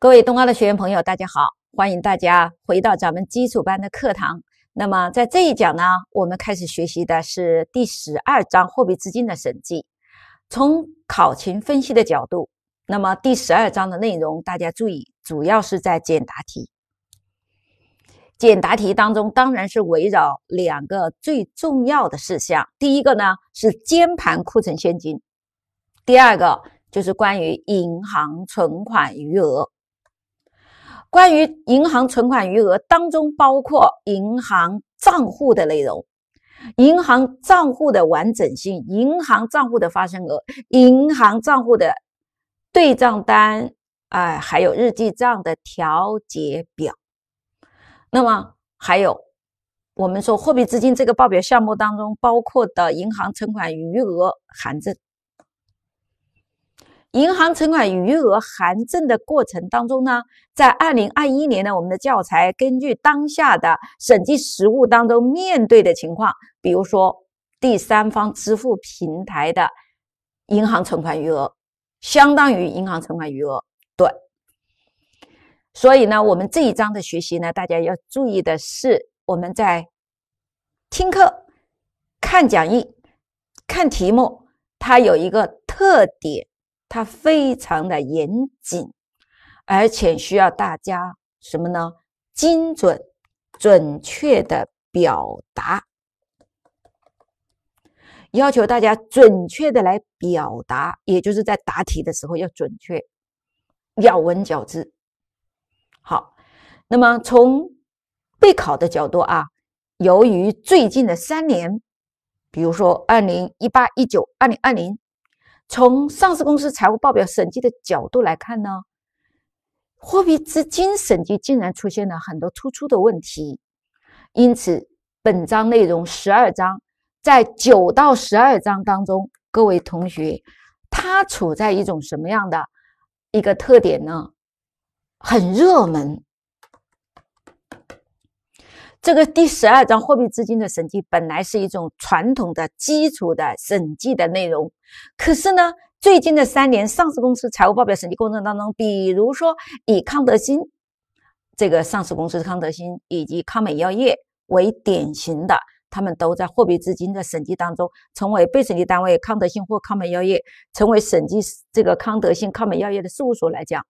各位东奥的学员朋友，大家好，欢迎大家回到咱们基础班的课堂。那么，在这一讲呢，我们开始学习的是第十二章货币资金的审计。从考勤分析的角度，那么第十二章的内容大家注意，主要是在简答题。简答题当中，当然是围绕两个最重要的事项：第一个呢是监盘库存现金，第二个就是关于银行存款余额。关于银行存款余额当中包括银行账户的内容，银行账户的完整性，银行账户的发生额，银行账户的对账单，哎，还有日记账的调节表。那么还有，我们说货币资金这个报表项目当中包括的银行存款余额含证。银行存款余额函证的过程当中呢，在二零二一年呢，我们的教材根据当下的审计实务当中面对的情况，比如说第三方支付平台的银行存款余额，相当于银行存款余额对。所以呢，我们这一章的学习呢，大家要注意的是，我们在听课、看讲义、看题目，它有一个特点。它非常的严谨，而且需要大家什么呢？精准、准确的表达，要求大家准确的来表达，也就是在答题的时候要准确，咬文嚼字。好，那么从备考的角度啊，由于最近的三年，比如说二零一八、一九、二零二零。从上市公司财务报表审计的角度来看呢，货币资金审计竟然出现了很多突出的问题，因此本章内容十二章，在九到十二章当中，各位同学他处在一种什么样的一个特点呢？很热门。这个第十二章货币资金的审计本来是一种传统的基础的审计的内容，可是呢，最近的三年上市公司财务报表审计过程当中，比如说以康德新这个上市公司的康德新以及康美药业为典型的，他们都在货币资金的审计当中成为被审计单位康德新或康美药业，成为审计这个康德新康美药业的事务所来讲，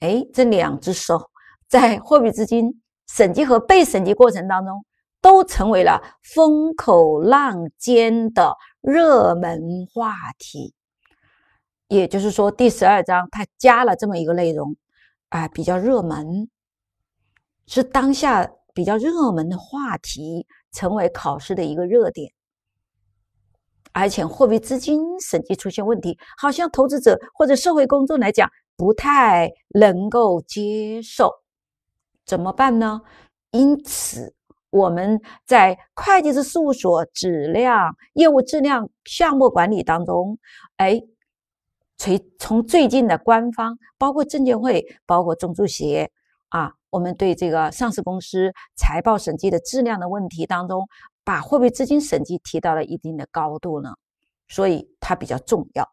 哎，这两只手在货币资金。审计和被审计过程当中，都成为了风口浪尖的热门话题。也就是说，第十二章它加了这么一个内容，啊，比较热门，是当下比较热门的话题，成为考试的一个热点。而且，货币资金审计出现问题，好像投资者或者社会公众来讲，不太能够接受。怎么办呢？因此，我们在会计师事务所质量、业务质量项目管理当中，哎，从从最近的官方，包括证监会，包括中注协，啊，我们对这个上市公司财报审计的质量的问题当中，把货币资金审计提到了一定的高度呢，所以它比较重要。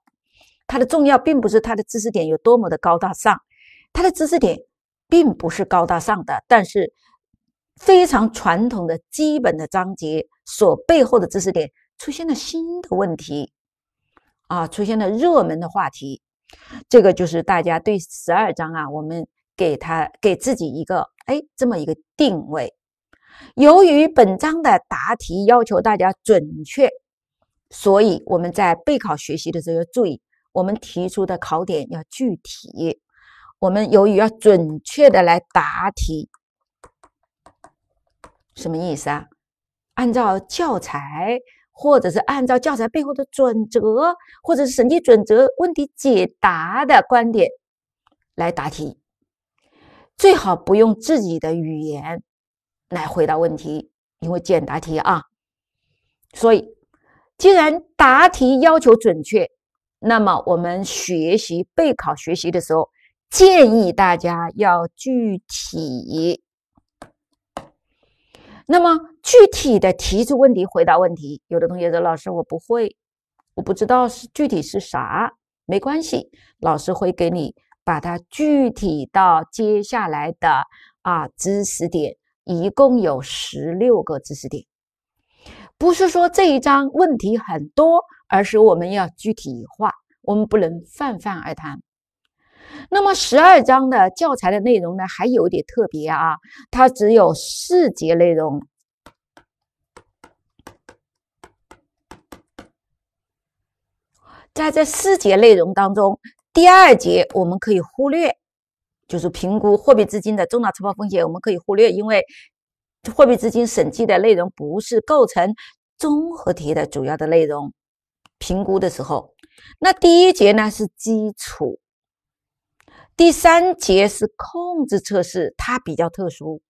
它的重要并不是它的知识点有多么的高大上，它的知识点。并不是高大上的，但是非常传统的基本的章节所背后的知识点出现了新的问题，啊，出现了热门的话题，这个就是大家对十二章啊，我们给他给自己一个哎这么一个定位。由于本章的答题要求大家准确，所以我们在备考学习的时候要注意，我们提出的考点要具体。我们由于要准确的来答题，什么意思啊？按照教材，或者是按照教材背后的准则，或者是审计准则问题解答的观点来答题，最好不用自己的语言来回答问题，因为简答题啊。所以，既然答题要求准确，那么我们学习备考学习的时候。建议大家要具体，那么具体的提出问题，回答问题。有的同学说：“老师，我不会，我不知道是具体是啥。”没关系，老师会给你把它具体到接下来的啊知识点，一共有十六个知识点，不是说这一章问题很多，而是我们要具体化，我们不能泛泛而谈。那么十二章的教材的内容呢，还有一点特别啊，它只有四节内容。在这四节内容当中，第二节我们可以忽略，就是评估货币资金的重大承包风险，我们可以忽略，因为货币资金审计的内容不是构成综合题的主要的内容。评估的时候，那第一节呢是基础。第三节是控制测试，它比较特殊。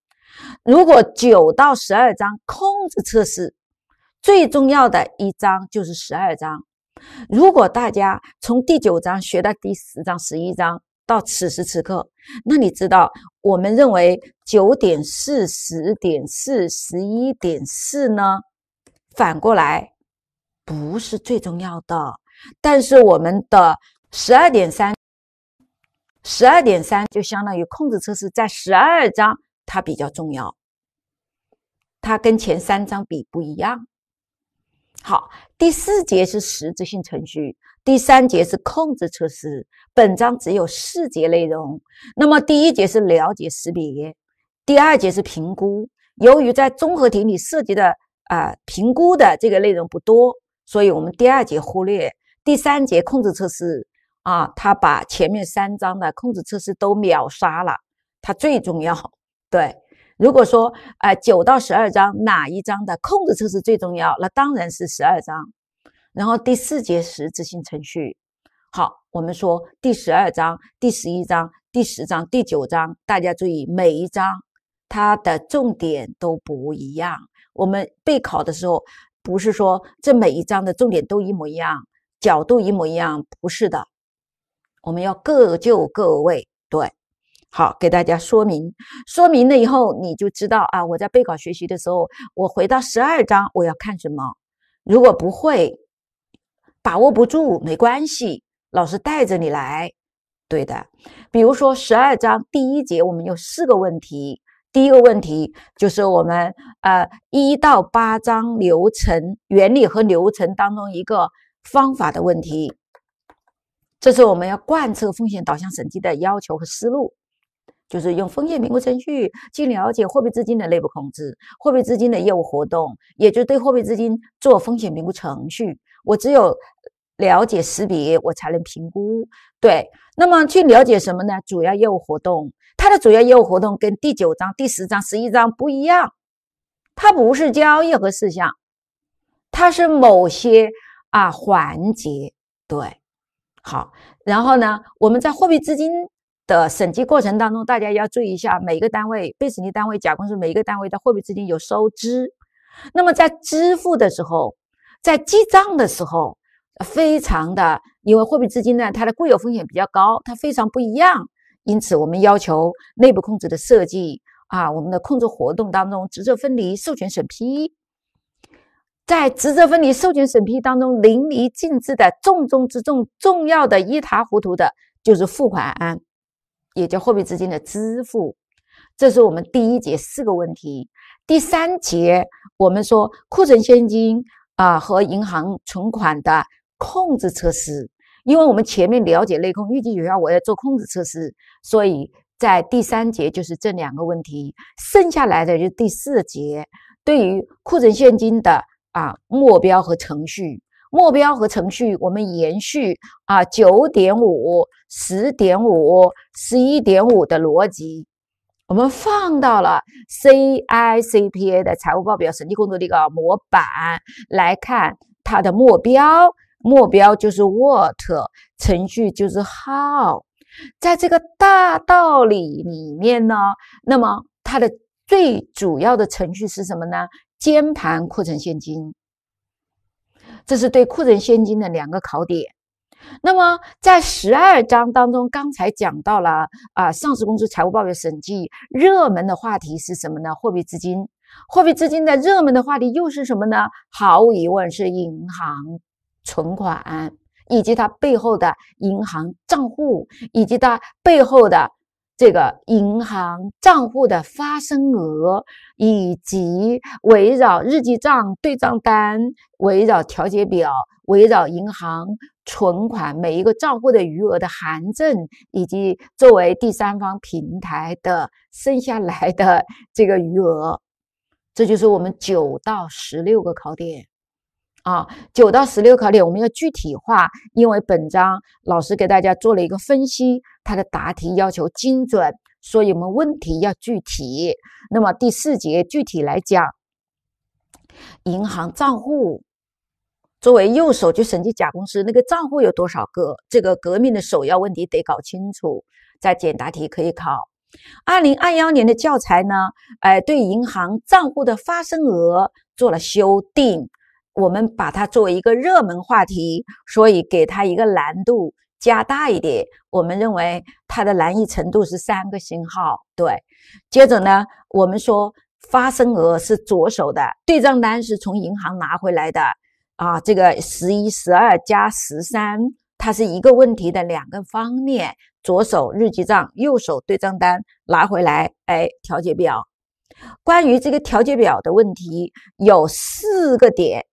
如果九到十二章控制测试最重要的一章就是十二章。如果大家从第九章学到第十章、十一章，到此时此刻，那你知道，我们认为九点四、十点四、十一点四呢？反过来不是最重要的，但是我们的十二点三。十二点三就相当于控制测试，在十二章它比较重要，它跟前三章比不一样。好，第四节是实质性程序，第三节是控制测试。本章只有四节内容，那么第一节是了解识别，第二节是评估。由于在综合题里涉及的啊评估的这个内容不多，所以我们第二节忽略，第三节控制测试。啊，他把前面三章的控制测试都秒杀了，它最重要。对，如果说，哎，九到十二章哪一章的控制测试最重要？那当然是十二章。然后第四节实质性程序。好，我们说第十二章、第十一章、第十章、第九章，大家注意，每一章它的重点都不一样。我们备考的时候，不是说这每一章的重点都一模一样，角度一模一样，不是的。我们要各就各位，对，好，给大家说明，说明了以后，你就知道啊。我在备考学习的时候，我回到十二章，我要看什么？如果不会，把握不住，没关系，老师带着你来，对的。比如说十二章第一节，我们有四个问题，第一个问题就是我们呃一到八章流程原理和流程当中一个方法的问题。这是我们要贯彻风险导向审计的要求和思路，就是用风险评估程序去了解货币资金的内部控制、货币资金的业务活动，也就对货币资金做风险评估程序。我只有了解识别，我才能评估。对，那么去了解什么呢？主要业务活动，它的主要业务活动跟第九章、第十章、十一章不一样，它不是交易和事项，它是某些啊环节。对。好，然后呢，我们在货币资金的审计过程当中，大家要注意一下，每一个单位被审计单位甲公司每一个单位的货币资金有收支，那么在支付的时候，在记账的时候，非常的，因为货币资金呢，它的固有风险比较高，它非常不一样，因此我们要求内部控制的设计啊，我们的控制活动当中，职责分离、授权审批。在职责分离、授权审批当中，淋漓尽致的重中之重、重要的一塌糊涂的就是付款，也叫货币资金的支付。这是我们第一节四个问题。第三节我们说库存现金啊和银行存款的控制措施，因为我们前面了解内控，预计有效，我要做控制措施，所以在第三节就是这两个问题，剩下来的就是第四节对于库存现金的。啊，目标和程序，目标和程序，我们延续啊九点五十点五十一点五的逻辑，我们放到了 CICPA 的财务报表审计工作的一个模板来看它的目标，目标就是 what，程序就是 how，在这个大道理里面呢，那么它的最主要的程序是什么呢？兼盘库存现金，这是对库存现金的两个考点。那么在十二章当中，刚才讲到了啊，上市公司财务报表审计热门的话题是什么呢？货币资金，货币资金的热门的话题又是什么呢？毫无疑问是银行存款，以及它背后的银行账户，以及它背后的。这个银行账户的发生额，以及围绕日记账对账单、围绕调节表、围绕银行存款每一个账户的余额的函证，以及作为第三方平台的剩下来的这个余额，这就是我们九到十六个考点。啊，九到十六考点我们要具体化，因为本章老师给大家做了一个分析，它的答题要求精准，所以我们问题要具体。那么第四节具体来讲，银行账户作为右手去审计甲公司那个账户有多少个，这个革命的首要问题得搞清楚。在简答题可以考。二零二幺年的教材呢，哎，对银行账户的发生额做了修订。我们把它作为一个热门话题，所以给它一个难度加大一点。我们认为它的难易程度是三个星号，对。接着呢，我们说发生额是左手的对账单是从银行拿回来的，啊，这个十一、十二加十三，它是一个问题的两个方面。左手日记账，右手对账单拿回来，哎，调节表。关于这个调节表的问题，有四个点。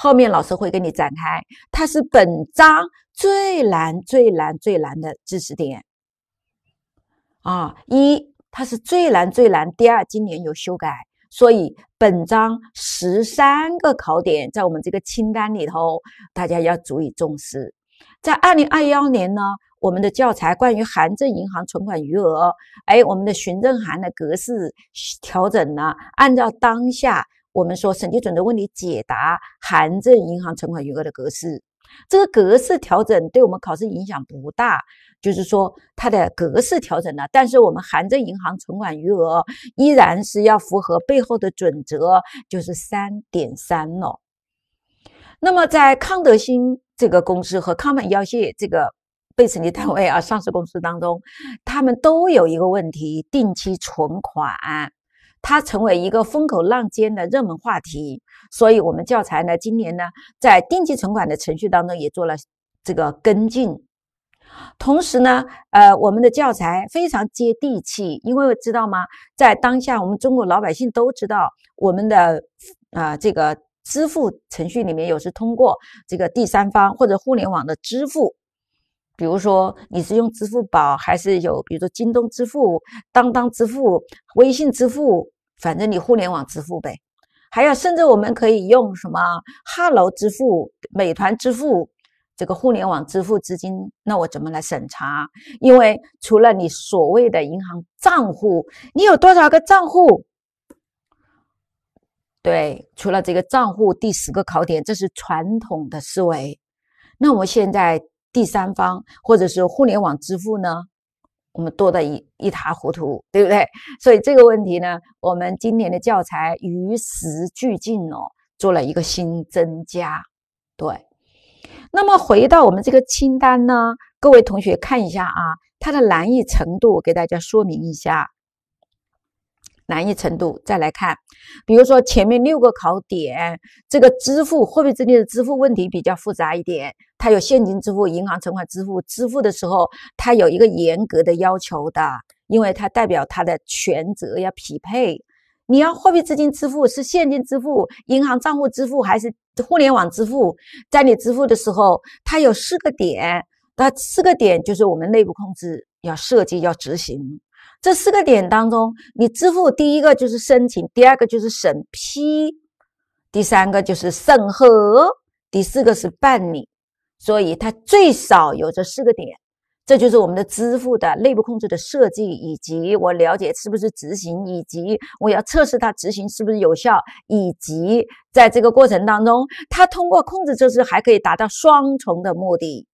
后面老师会给你展开，它是本章最难最难最难的知识点啊！一，它是最难最难；第二，今年有修改，所以本章十三个考点在我们这个清单里头，大家要足以重视。在二零二幺年呢，我们的教材关于韩证银行存款余额，哎，我们的询证函的格式调整了，按照当下。我们说审计准则问题解答，韩正银行存款余额的格式，这个格式调整对我们考试影响不大，就是说它的格式调整了，但是我们韩正银行存款余额依然是要符合背后的准则，就是三点三了。那么在康德新这个公司和康美药业这个被审计单位啊，上市公司当中，他们都有一个问题，定期存款。它成为一个风口浪尖的热门话题，所以我们教材呢，今年呢，在定期存款的程序当中也做了这个跟进。同时呢，呃，我们的教材非常接地气，因为知道吗？在当下，我们中国老百姓都知道，我们的啊这个支付程序里面，有时通过这个第三方或者互联网的支付。比如说你是用支付宝还是有比如说京东支付、当当支付、微信支付，反正你互联网支付呗。还有，甚至我们可以用什么哈喽支付、美团支付，这个互联网支付资金，那我怎么来审查？因为除了你所谓的银行账户，你有多少个账户？对，除了这个账户，第十个考点，这是传统的思维。那我现在。第三方或者是互联网支付呢，我们多的一一塌糊涂，对不对？所以这个问题呢，我们今年的教材与时俱进哦，做了一个新增加。对，那么回到我们这个清单呢，各位同学看一下啊，它的难易程度，我给大家说明一下。难易程度再来看，比如说前面六个考点，这个支付货币资金的支付问题比较复杂一点，它有现金支付、银行存款支付，支付的时候它有一个严格的要求的，因为它代表它的权责要匹配。你要货币资金支付是现金支付、银行账户支付还是互联网支付，在你支付的时候，它有四个点，那四个点就是我们内部控制要设计要执行。这四个点当中，你支付第一个就是申请，第二个就是审批，第三个就是审核，第四个是办理。所以它最少有这四个点，这就是我们的支付的内部控制的设计，以及我了解是不是执行，以及我要测试它执行是不是有效，以及在这个过程当中，它通过控制测试还可以达到双重的目的。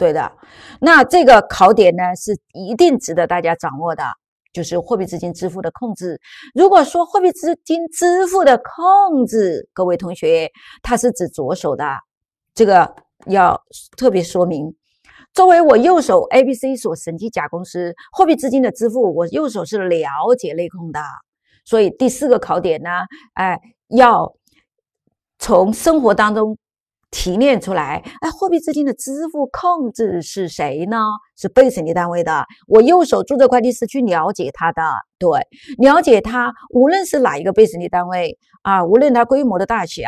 对的，那这个考点呢是一定值得大家掌握的，就是货币资金支付的控制。如果说货币资金支付的控制，各位同学，它是指左手的，这个要特别说明。作为我右手 A、B、C 所审计甲公司货币资金的支付，我右手是了解内控的，所以第四个考点呢，哎，要从生活当中。提炼出来，哎，货币资金的支付控制是谁呢？是被审计单位的。我右手注册会计师去了解他的，对，了解他，无论是哪一个被审计单位啊，无论它规模的大小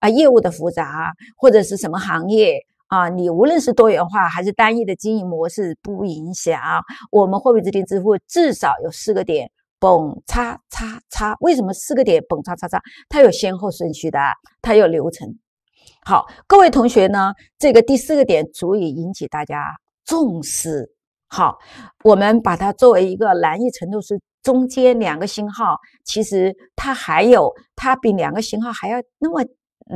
啊，业务的复杂或者是什么行业啊，你无论是多元化还是单一的经营模式，不影响我们货币资金支付至少有四个点：蹦叉叉叉，为什么四个点：蹦叉叉叉？它有先后顺序的，它有流程。好，各位同学呢，这个第四个点足以引起大家重视。好，我们把它作为一个难易程度是中间两个星号，其实它还有，它比两个星号还要那么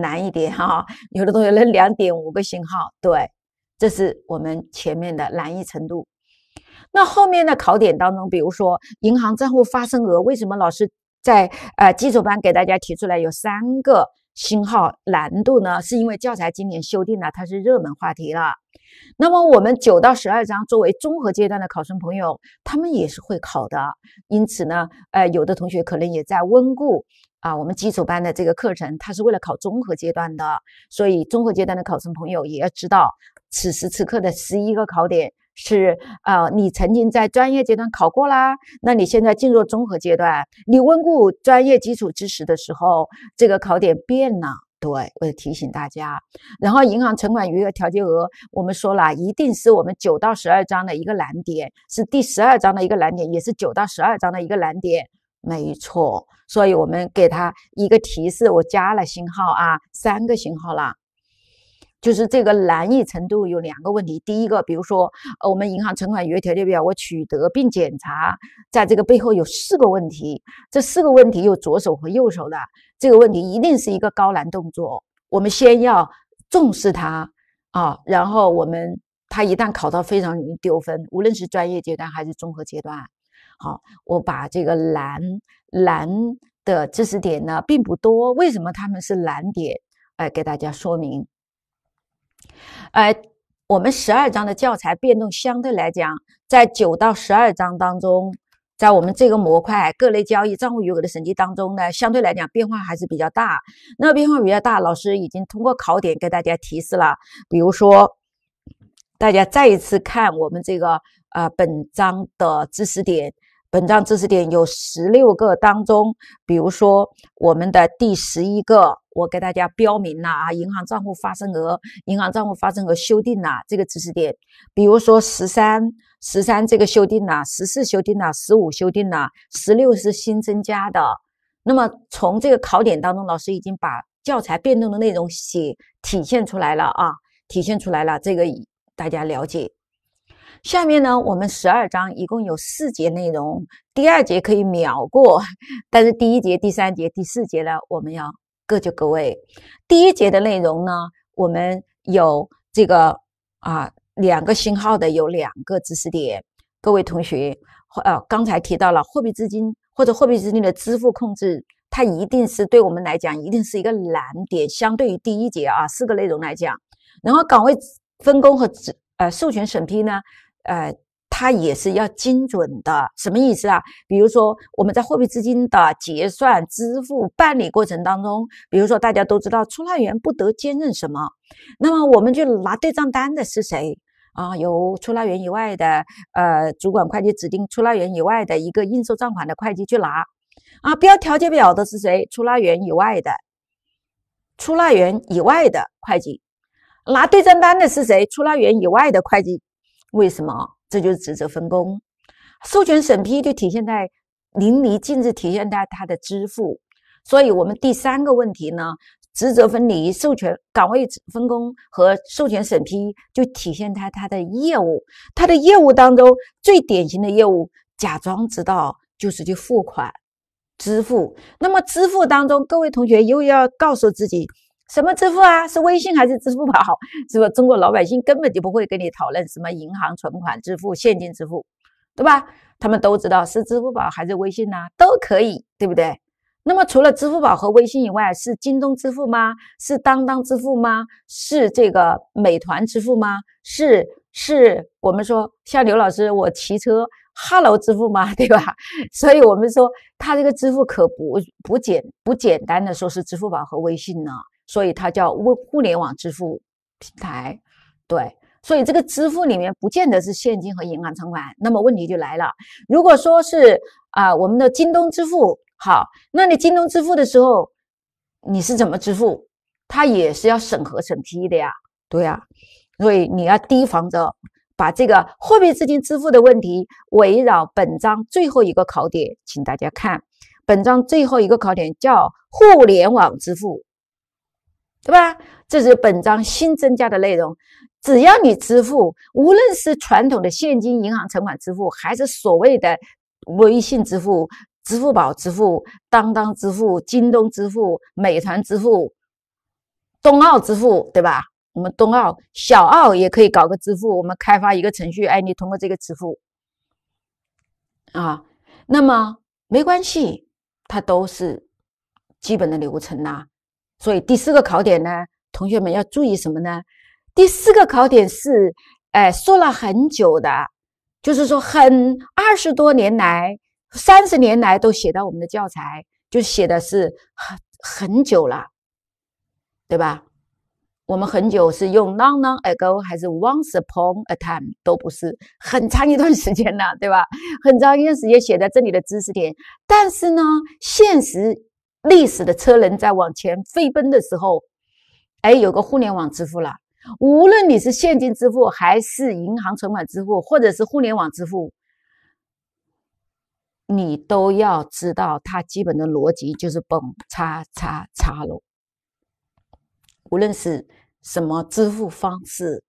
难一点哈。有的同学能两点五个星号，对，这是我们前面的难易程度。那后面的考点当中，比如说银行账户发生额，为什么老师在呃基础班给大家提出来有三个？星号难度呢，是因为教材今年修订了，它是热门话题了。那么我们九到十二章作为综合阶段的考生朋友，他们也是会考的。因此呢，呃，有的同学可能也在温故啊。我们基础班的这个课程，它是为了考综合阶段的，所以综合阶段的考生朋友也要知道此时此刻的十一个考点。是啊，你曾经在专业阶段考过啦，那你现在进入综合阶段，你温故专业基础知识的时候，这个考点变了。对，我了提醒大家，然后银行存款余额调节额，我们说了，一定是我们九到十二章的一个难点，是第十二章的一个难点，也是九到十二章的一个难点，没错。所以我们给他一个提示，我加了星号啊，三个星号了。就是这个难易程度有两个问题。第一个，比如说，呃，我们银行存款余额调节表我取得并检查，在这个背后有四个问题，这四个问题有左手和右手的这个问题，一定是一个高难动作。我们先要重视它啊，然后我们它一旦考到，非常容易丢分，无论是专业阶段还是综合阶段。好，我把这个难难的知识点呢，并不多，为什么他们是难点？哎，给大家说明。呃，我们十二章的教材变动相对来讲，在九到十二章当中，在我们这个模块各类交易账户余额的审计当中呢，相对来讲变化还是比较大。那变化比较大，老师已经通过考点给大家提示了。比如说，大家再一次看我们这个呃本章的知识点。本章知识点有十六个，当中，比如说我们的第十一个，我给大家标明了啊，银行账户发生额，银行账户发生额修订了这个知识点，比如说十三、十三这个修订了，十四修订了，十五修订了，十六是新增加的。那么从这个考点当中，老师已经把教材变动的内容写体现出来了啊，体现出来了，这个大家了解。下面呢，我们十二章一共有四节内容，第二节可以秒过，但是第一节、第三节、第四节呢，我们要各就各位。第一节的内容呢，我们有这个啊两个星号的有两个知识点。各位同学，呃，刚才提到了货币资金或者货币资金的支付控制，它一定是对我们来讲一定是一个难点。相对于第一节啊四个内容来讲，然后岗位分工和执呃授权审批呢？呃，它也是要精准的，什么意思啊？比如说我们在货币资金的结算、支付、办理过程当中，比如说大家都知道出纳员不得兼任什么，那么我们就拿对账单的是谁啊？由出纳员以外的呃主管会计指定出纳员以外的一个应收账款的会计去拿啊。标调节表的是谁？出纳员以外的，出纳员以外的会计拿对账单的是谁？出纳员以外的会计。为什么？这就是职责分工，授权审批就体现在淋漓尽致，体现在他的支付。所以，我们第三个问题呢，职责分离、授权岗位分工和授权审批就体现在他的业务。他的业务当中最典型的业务，假装知道就是去付款支付。那么，支付当中，各位同学又要告诉自己。什么支付啊？是微信还是支付宝？是不？中国老百姓根本就不会跟你讨论什么银行存款支付、现金支付，对吧？他们都知道是支付宝还是微信呢？都可以，对不对？那么除了支付宝和微信以外，是京东支付吗？是当当支付吗？是这个美团支付吗？是是？我们说像刘老师，我骑车哈喽支付吗？对吧？所以我们说他这个支付可不不简不简单的说是支付宝和微信呢。所以它叫互互联网支付平台，对，所以这个支付里面不见得是现金和银行存款。那么问题就来了，如果说是啊，我们的京东支付好，那你京东支付的时候，你是怎么支付？它也是要审核审批的呀，对呀。所以你要提防着，把这个货币资金支付的问题围绕本章最后一个考点，请大家看，本章最后一个考点叫互联网支付。对吧？这是本章新增加的内容。只要你支付，无论是传统的现金、银行存款支付，还是所谓的微信支付、支付宝支付、当当支付、京东支付、美团支付、冬奥支付，对吧？我们冬奥小奥也可以搞个支付，我们开发一个程序，哎，你通过这个支付啊，那么没关系，它都是基本的流程呐。所以第四个考点呢，同学们要注意什么呢？第四个考点是，哎，说了很久的，就是说很二十多年来、三十年来都写到我们的教材，就写的是很很久了，对吧？我们很久是用 long long ago 还是 once upon a time 都不是，很长一段时间了，对吧？很长一段时间写在这里的知识点，但是呢，现实。历史的车轮在往前飞奔的时候，哎，有个互联网支付了。无论你是现金支付，还是银行存款支付，或者是互联网支付，你都要知道它基本的逻辑就是“蹦叉叉叉喽。无论是什么支付方式，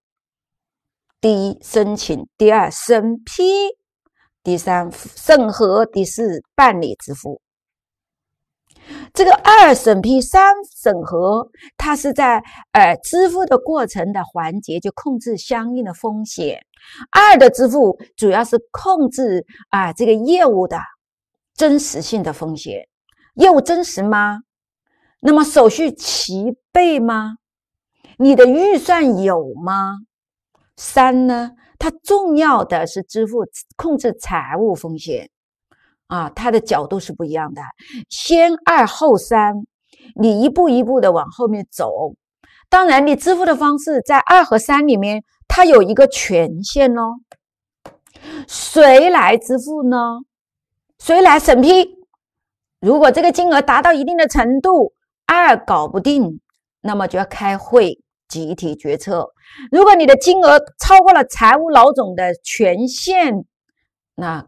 第一申请，第二审批，第三审核，第四办理支付。这个二审批三审核，它是在呃支付的过程的环节就控制相应的风险。二的支付主要是控制啊这个业务的真实性的风险，业务真实吗？那么手续齐备吗？你的预算有吗？三呢，它重要的是支付控制财务风险。啊，它的角度是不一样的，先二后三，你一步一步的往后面走。当然，你支付的方式在二和三里面，它有一个权限哦。谁来支付呢？谁来审批？如果这个金额达到一定的程度，二搞不定，那么就要开会集体决策。如果你的金额超过了财务老总的权限，那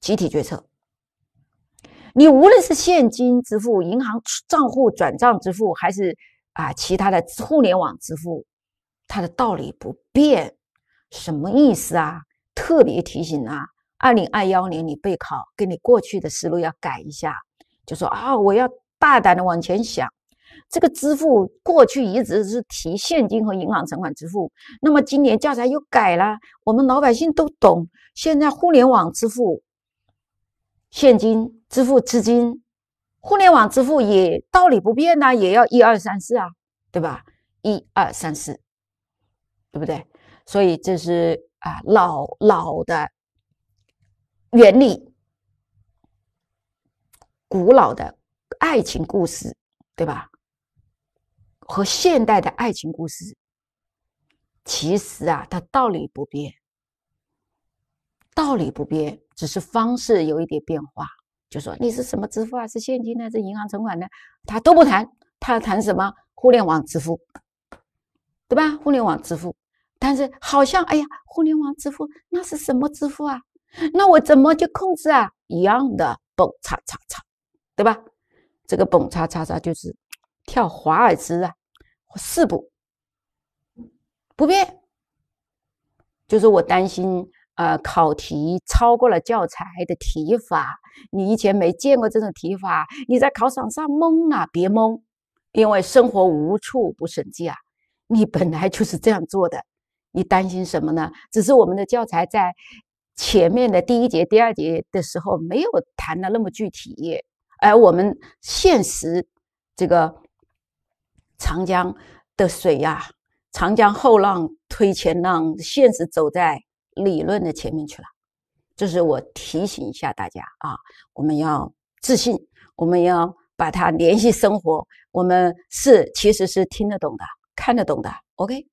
集体决策。你无论是现金支付、银行账户转账支付，还是啊其他的互联网支付，它的道理不变。什么意思啊？特别提醒啊，二零二幺年你备考，跟你过去的思路要改一下，就说啊，我要大胆的往前想。这个支付过去一直是提现金和银行存款支付，那么今年教材又改了，我们老百姓都懂，现在互联网支付。现金支付资金，互联网支付也道理不变呐，也要一二三四啊，对吧？一二三四，对不对？所以这是啊老老的原理，古老的爱情故事，对吧？和现代的爱情故事，其实啊，它道理不变，道理不变。只是方式有一点变化，就说你是什么支付啊？是现金呢？是银行存款呢？他都不谈，他谈什么互联网支付，对吧？互联网支付，但是好像哎呀，互联网支付那是什么支付啊？那我怎么去控制啊？一样的蹦嚓嚓嚓，对吧？这个蹦嚓嚓嚓就是跳华尔兹啊，四步不变，就是我担心。呃，考题超过了教材的提法，你以前没见过这种提法，你在考场上懵了，别懵，因为生活无处不审计啊，你本来就是这样做的，你担心什么呢？只是我们的教材在前面的第一节、第二节的时候没有谈的那么具体，而我们现实这个长江的水呀，长江后浪推前浪，现实走在。理论的前面去了，这是我提醒一下大家啊，我们要自信，我们要把它联系生活，我们是其实是听得懂的，看得懂的。OK，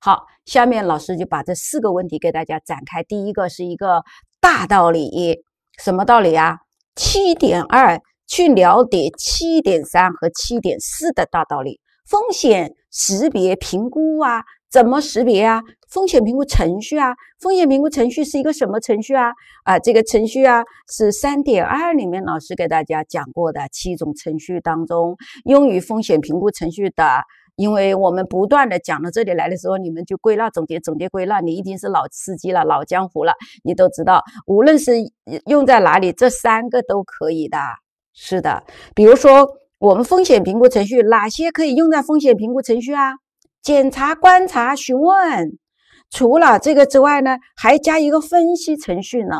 好，下面老师就把这四个问题给大家展开。第一个是一个大道理，什么道理啊？七点二去了解七点三和七点四的大道理，风险识别评估啊。怎么识别啊？风险评估程序啊？风险评估程序是一个什么程序啊？啊，这个程序啊，是三点二里面老师给大家讲过的七种程序当中用于风险评估程序的。因为我们不断的讲到这里来的时候，你们就归纳总结总结归纳，你已经是老司机了，老江湖了，你都知道，无论是用在哪里，这三个都可以的。是的，比如说我们风险评估程序哪些可以用在风险评估程序啊？检查、观察、询问，除了这个之外呢，还加一个分析程序呢。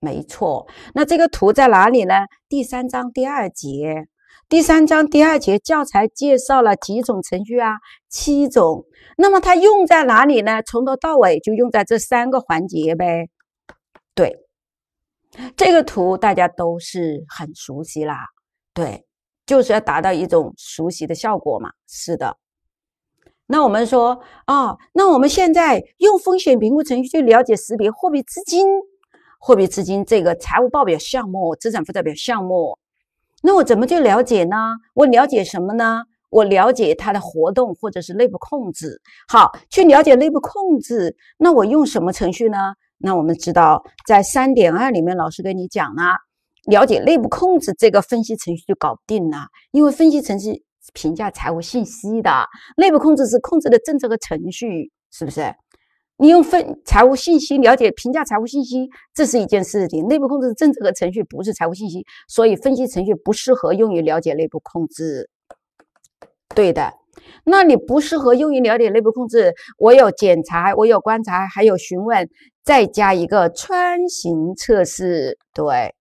没错，那这个图在哪里呢？第三章第二节，第三章第二节教材介绍了几种程序啊？七种。那么它用在哪里呢？从头到尾就用在这三个环节呗。对，这个图大家都是很熟悉啦。对，就是要达到一种熟悉的效果嘛。是的。那我们说啊，那我们现在用风险评估程序去了解识别货币资金、货币资金这个财务报表项目、资产负债表项目，那我怎么去了解呢？我了解什么呢？我了解它的活动或者是内部控制。好，去了解内部控制，那我用什么程序呢？那我们知道，在三点二里面，老师跟你讲了，了解内部控制这个分析程序就搞定了，因为分析程序。评价财务信息的内部控制是控制的政策和程序，是不是？你用分财务信息了解评价财务信息，这是一件事情。内部控制政策和程序不是财务信息，所以分析程序不适合用于了解内部控制。对的，那你不适合用于了解内部控制。我有检查，我有观察，还有询问，再加一个穿行测试，对。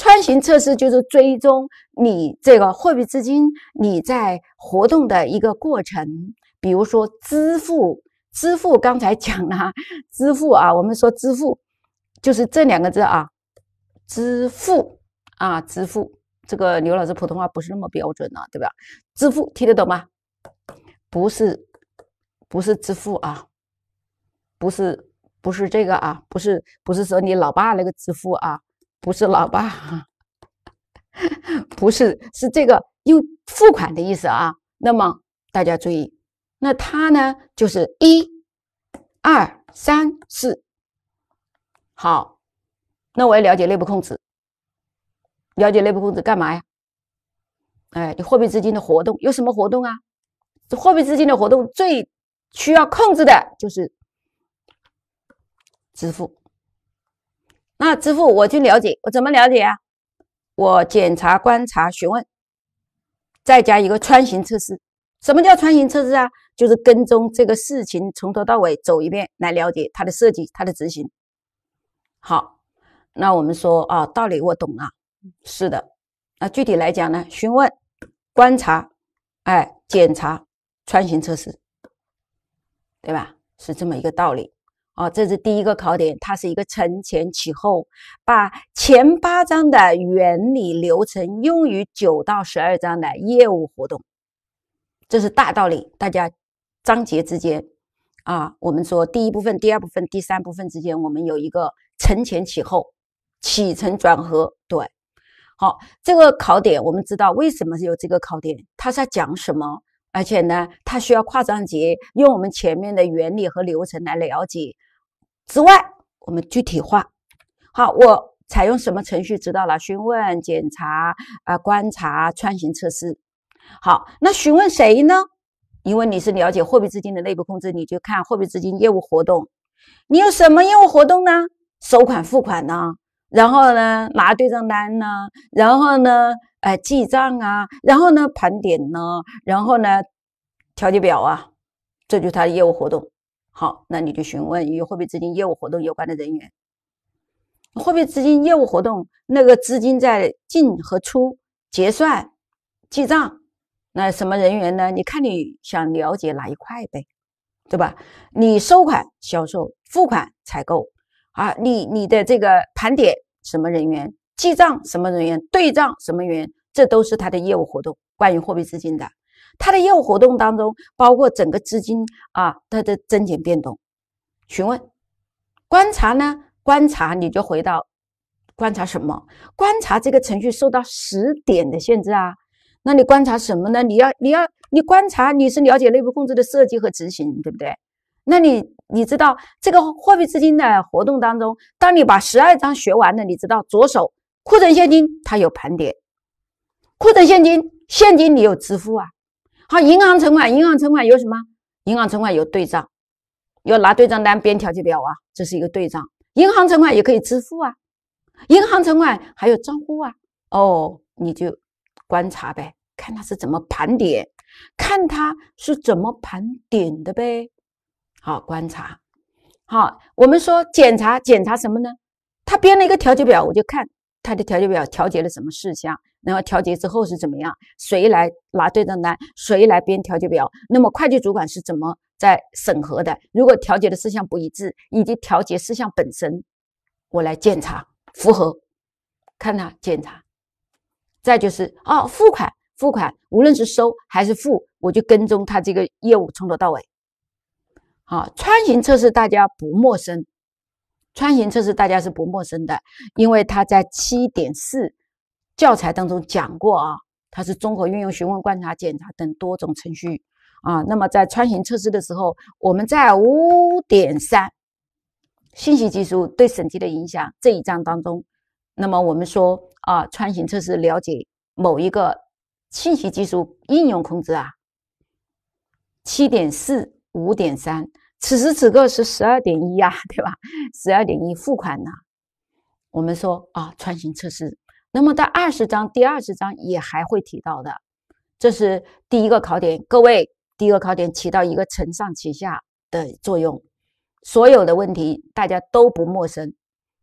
穿行测试就是追踪你这个货币资金你在活动的一个过程，比如说支付，支付刚才讲了 支付啊，我们说支付就是这两个字啊，支付啊，支付。这个刘老师普通话不是那么标准了，对吧？支付听得懂吗？不是，不是支付啊，不是，不是这个啊，不是，不是说你老爸那个支付啊。不是老爸，不是是这个用付款的意思啊。那么大家注意，那它呢就是一、二、三、四。好，那我要了解内部控制。了解内部控制干嘛呀？哎，你货币资金的活动有什么活动啊？这货币资金的活动最需要控制的就是支付。那支付我去了解，我怎么了解啊？我检查、观察、询问，再加一个穿行测试。什么叫穿行测试啊？就是跟踪这个事情从头到尾走一遍，来了解它的设计、它的执行。好，那我们说啊，道理我懂了。是的，那具体来讲呢，询问、观察，哎，检查、穿行测试，对吧？是这么一个道理。啊，这是第一个考点，它是一个承前启后，把前八章的原理流程用于九到十二章的业务活动，这是大道理。大家章节之间啊，我们说第一部分、第二部分、第三部分之间，我们有一个承前启后、起承转合，对，好，这个考点，我们知道为什么是有这个考点，它在讲什么。而且呢，它需要跨章节，用我们前面的原理和流程来了解。之外，我们具体化。好，我采用什么程序？知道了，询问、检查啊，观察、穿行测试。好，那询问谁呢？因为你是了解货币资金的内部控制，你就看货币资金业务活动。你有什么业务活动呢？收款、付款呢？然后呢，拿对账单呢？然后呢？哎，记账啊，然后呢，盘点呢，然后呢，调节表啊，这就是他的业务活动。好，那你就询问与货币资金业务活动有关的人员。货币资金业务活动，那个资金在进和出、结算、记账，那什么人员呢？你看你想了解哪一块呗，对吧？你收款、销售、付款、采购啊，你你的这个盘点什么人员？记账什么人员？对账什么人员？这都是他的业务活动，关于货币资金的。他的业务活动当中，包括整个资金啊，它的增减变动。询问、观察呢？观察你就回到观察什么？观察这个程序受到时点的限制啊。那你观察什么呢？你要你要你观察，你是了解内部控制的设计和执行，对不对？那你你知道这个货币资金的活动当中，当你把十二章学完了，你知道左手。库存现金它有盘点，库存现金现金你有支付啊？好，银行存款银行存款有什么？银行存款有对账，要拿对账单编调节表啊，这是一个对账。银行存款也可以支付啊，银行存款还有账户啊。哦，你就观察呗，看它是怎么盘点，看它是怎么盘点的呗。好，观察。好，我们说检查检查什么呢？他编了一个调节表，我就看。他的调节表调节了什么事项？然后调节之后是怎么样？谁来拿对账单？谁来编调节表？那么会计主管是怎么在审核的？如果调节的事项不一致，以及调节事项本身，我来检查符合，看他检查。再就是啊，付款付款，无论是收还是付，我就跟踪他这个业务从头到尾。啊，穿行测试大家不陌生。穿行测试大家是不陌生的，因为它在七点四教材当中讲过啊，它是综合运用询问、观察、检查等多种程序啊。那么在穿行测试的时候，我们在五点三信息技术对审计的影响这一章当中，那么我们说啊，穿行测试了解某一个信息技术应用控制啊，七点四五点三。此时此刻是十二点一呀，对吧？十二点一付款呢？我们说啊，穿行测试。那么到二十章，第二十章也还会提到的。这是第一个考点，各位，第一个考点起到一个承上启下的作用。所有的问题大家都不陌生，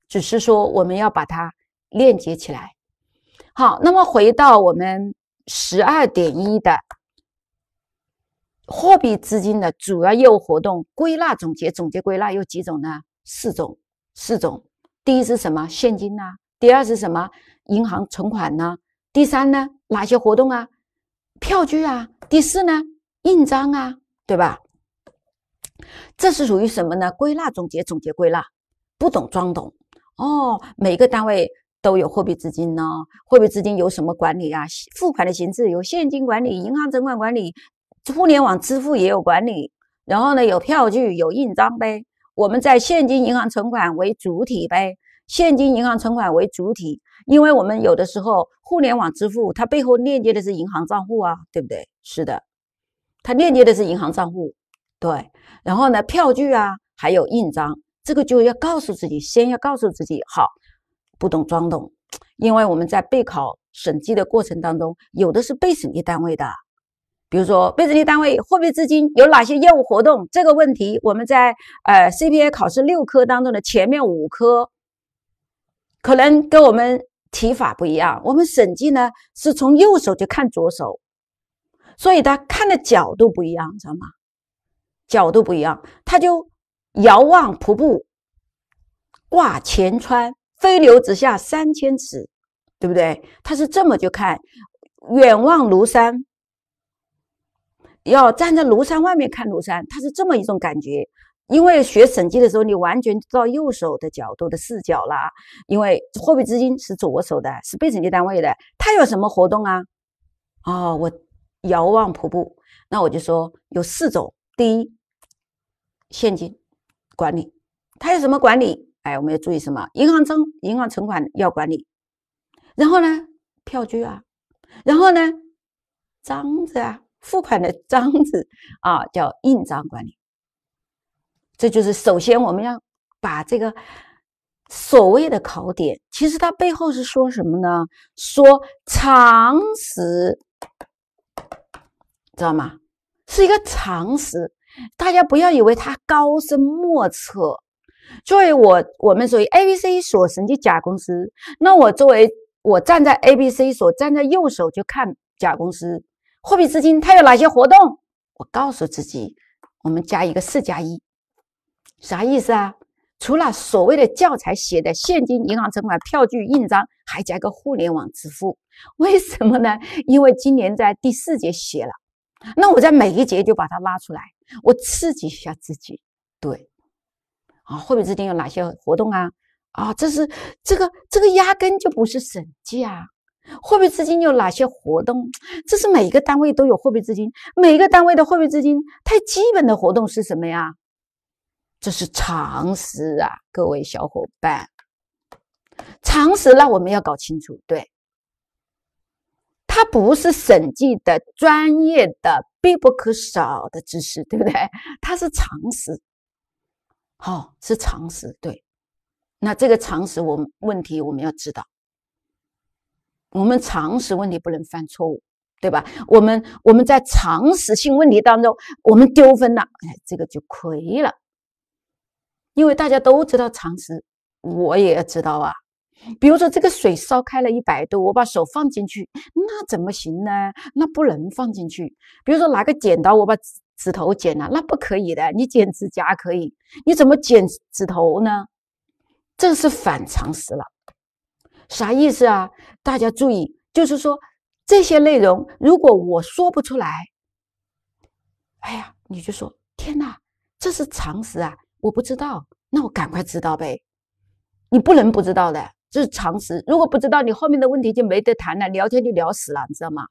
只是说我们要把它链接起来。好，那么回到我们十二点一的。货币资金的主要业务活动归纳总结，总结归纳有几种呢？四种，四种。第一是什么？现金呢？第二是什么？银行存款呢？第三呢？哪些活动啊？票据啊？第四呢？印章啊？对吧？这是属于什么呢？归纳总结，总结归纳，不懂装懂哦。每个单位都有货币资金呢，货币资金有什么管理啊？付款的形式有现金管理、银行存款管理。互联网支付也有管理，然后呢，有票据、有印章呗。我们在现金银行存款为主体呗，现金银行存款为主体，因为我们有的时候互联网支付它背后链接的是银行账户啊，对不对？是的，它链接的是银行账户。对，然后呢，票据啊，还有印章，这个就要告诉自己，先要告诉自己，好，不懂装懂，因为我们在备考审计的过程当中，有的是被审计单位的。比如说，被审计单位货币资金有哪些业务活动？这个问题，我们在呃 C P A 考试六科当中的前面五科，可能跟我们提法不一样。我们审计呢是从右手就看左手，所以他看的角度不一样，知道吗？角度不一样，他就遥望瀑布挂前川，飞流直下三千尺，对不对？他是这么就看，远望庐山。要站在庐山外面看庐山，它是这么一种感觉。因为学审计的时候，你完全到右手的角度的视角了。因为货币资金是左手的，是被审计单位的，它有什么活动啊？哦，我遥望瀑布，那我就说有四种：第一，现金管理，它有什么管理？哎，我们要注意什么？银行中银行存款要管理，然后呢，票据啊，然后呢，章子啊。付款的章子啊，叫印章管理。这就是首先我们要把这个所谓的考点，其实它背后是说什么呢？说常识，知道吗？是一个常识。大家不要以为它高深莫测。作为我，我们作为 A B C 所审计甲公司，那我作为我站在 A B C 所站在右手就看甲公司。货币资金它有哪些活动？我告诉自己，我们加一个四加一，啥意思啊？除了所谓的教材写的现金、银行存款、票据、印章，还加个互联网支付。为什么呢？因为今年在第四节写了，那我在每一节就把它拉出来，我刺激一下自己。对，啊，货币资金有哪些活动啊？啊，这是这个这个压根就不是审计啊。货币资金有哪些活动？这是每一个单位都有货币资金，每一个单位的货币资金它基本的活动是什么呀？这是常识啊，各位小伙伴，常识那我们要搞清楚。对，它不是审计的专业的必不可少的知识，对不对？它是常识，好，是常识。对，那这个常识，我们问题我们要知道。我们常识问题不能犯错误，对吧？我们我们在常识性问题当中，我们丢分了，哎，这个就亏了。因为大家都知道常识，我也知道啊。比如说，这个水烧开了一百度，我把手放进去，那怎么行呢？那不能放进去。比如说，拿个剪刀我把指指头剪了，那不可以的。你剪指甲可以，你怎么剪指头呢？这是反常识了。啥意思啊？大家注意，就是说这些内容，如果我说不出来，哎呀，你就说天哪，这是常识啊，我不知道，那我赶快知道呗。你不能不知道的，这是常识。如果不知道，你后面的问题就没得谈了，聊天就聊死了，你知道吗？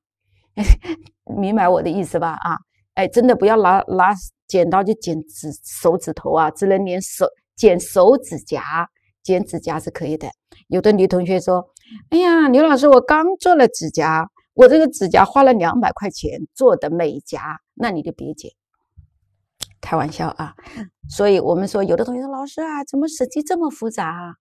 明白我的意思吧？啊，哎，真的不要拿拿剪刀就剪指手指头啊，只能连手剪手指甲。剪指甲是可以的。有的女同学说：“哎呀，刘老师，我刚做了指甲，我这个指甲花了两百块钱做的美甲，那你就别剪，开玩笑啊！”所以，我们说有的同学说：“老师啊，怎么实际这么复杂？”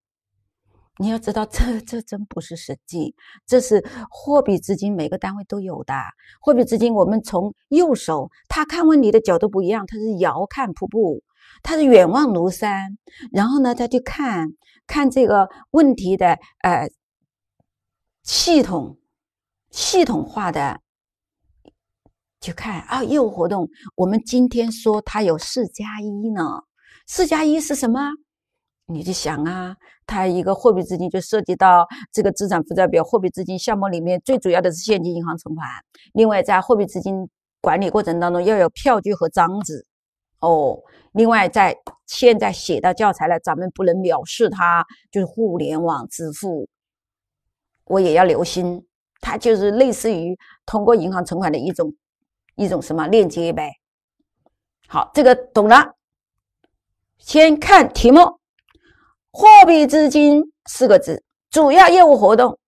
你要知道，这这真不是实际，这是货币资金，每个单位都有的货币资金。我们从右手，他看问题的角度不一样，他是遥看瀑布。他是远望庐山，然后呢，他就看看这个问题的呃系统系统化的就看啊业务活动。我们今天说它有四加一呢，四加一是什么？你就想啊，它一个货币资金就涉及到这个资产负债表货币资金项目里面，最主要的是现金、银行存款。另外，在货币资金管理过程当中，要有票据和章子。哦，另外，在现在写到教材了，咱们不能藐视它，就是互联网支付，我也要留心。它就是类似于通过银行存款的一种一种什么链接呗。好，这个懂了。先看题目，“货币资金”四个字，主要业务活动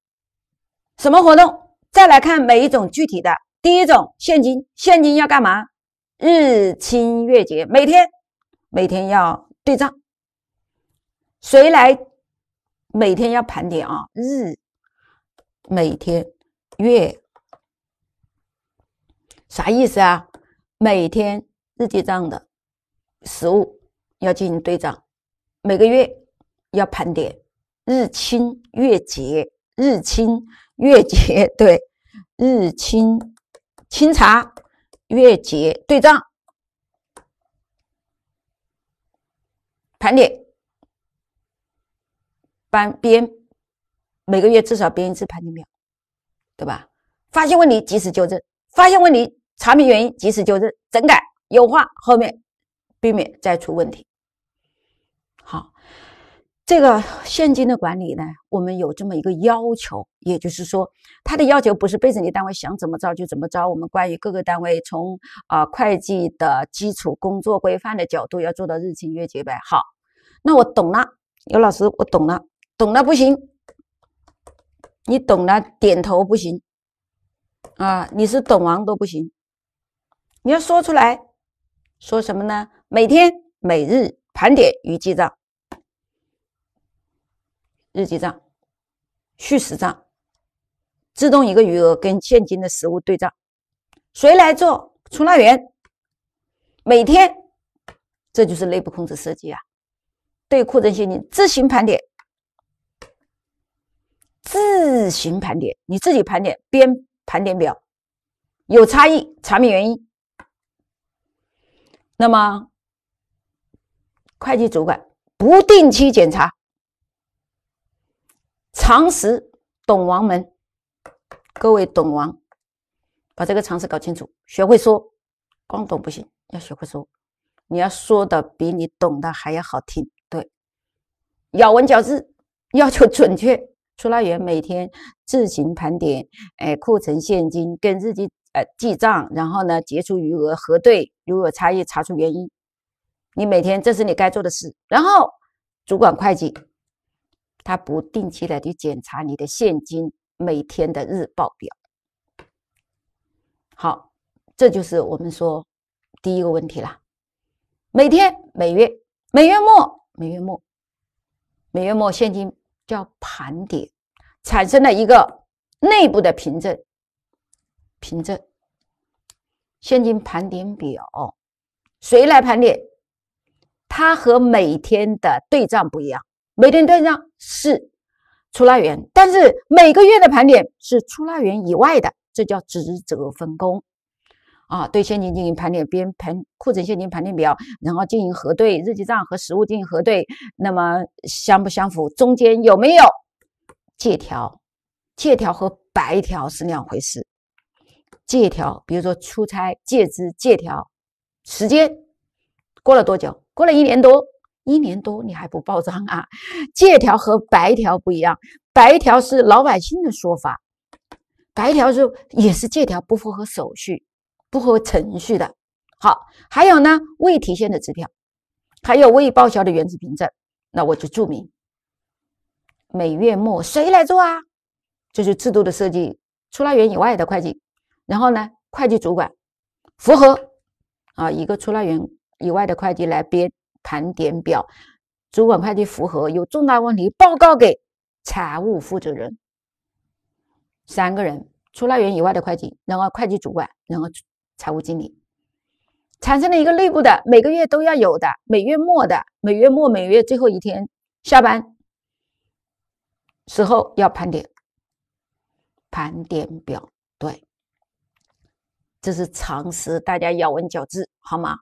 什么活动？再来看每一种具体的。第一种，现金，现金要干嘛？日清月结，每天每天要对账，谁来？每天要盘点啊！日每天月啥意思啊？每天日记账的实物要进行对账，每个月要盘点。日清月结，日清月结，对，日清清查。月结、对账、盘点、班编，每个月至少编一次盘点表，对吧？发现问题及时纠正，发现问题查明原因及时纠正，整改优化，后面避免再出问题。这个现金的管理呢，我们有这么一个要求，也就是说，它的要求不是背着你单位想怎么着就怎么着。我们关于各个单位从啊会计的基础工作规范的角度要做到日清月结呗。好，那我懂了，刘老师，我懂了，懂了不行，你懂了点头不行啊，你是懂王都不行，你要说出来，说什么呢？每天每日盘点与记账。日记账、虚时账，自动一个余额跟现金的实物对账，谁来做？出纳员每天，这就是内部控制设计啊。对库存现金自行盘点，自行盘点，你自己盘点，编盘点表，有差异查明原因。那么，会计主管不定期检查。常识懂王门，各位懂王，把这个常识搞清楚，学会说，光懂不行，要学会说，你要说的比你懂的还要好听。对，咬文嚼字，要求准确。出纳员每天自行盘点，哎，库存现金跟日记，呃，记账，然后呢，结出余额核对，如果差异，查出原因。你每天这是你该做的事。然后，主管会计。他不定期的去检查你的现金，每天的日报表。好，这就是我们说第一个问题啦。每天、每月、每月末、每月末、每月末现金叫盘点，产生了一个内部的凭证，凭证现金盘点表，谁来盘点？它和每天的对账不一样。每天对账是出纳员，但是每个月的盘点是出纳员以外的，这叫职责分工啊。对现金进行盘点，编盘库存现金盘点表，然后进行核对，日记账和实物进行核对，那么相不相符？中间有没有借条？借条和白条是两回事。借条，比如说出差借支借条，时间过了多久？过了一年多。一年多你还不报账啊？借条和白条不一样，白条是老百姓的说法，白条是也是借条不符合手续、不合程序的。好，还有呢，未提现的支票，还有未报销的原始凭证，那我就注明。每月末谁来做啊？就是制度的设计，出纳员以外的会计。然后呢，会计主管符合啊，一个出纳员以外的会计来编。盘点表，主管会计符合有重大问题报告给财务负责人，三个人，出纳员以外的会计，然后会计主管，然后财务经理，产生了一个内部的，每个月都要有的，每月末的，每月末每月最后一天下班时候要盘点，盘点表，对，这是常识，大家咬文嚼字，好吗？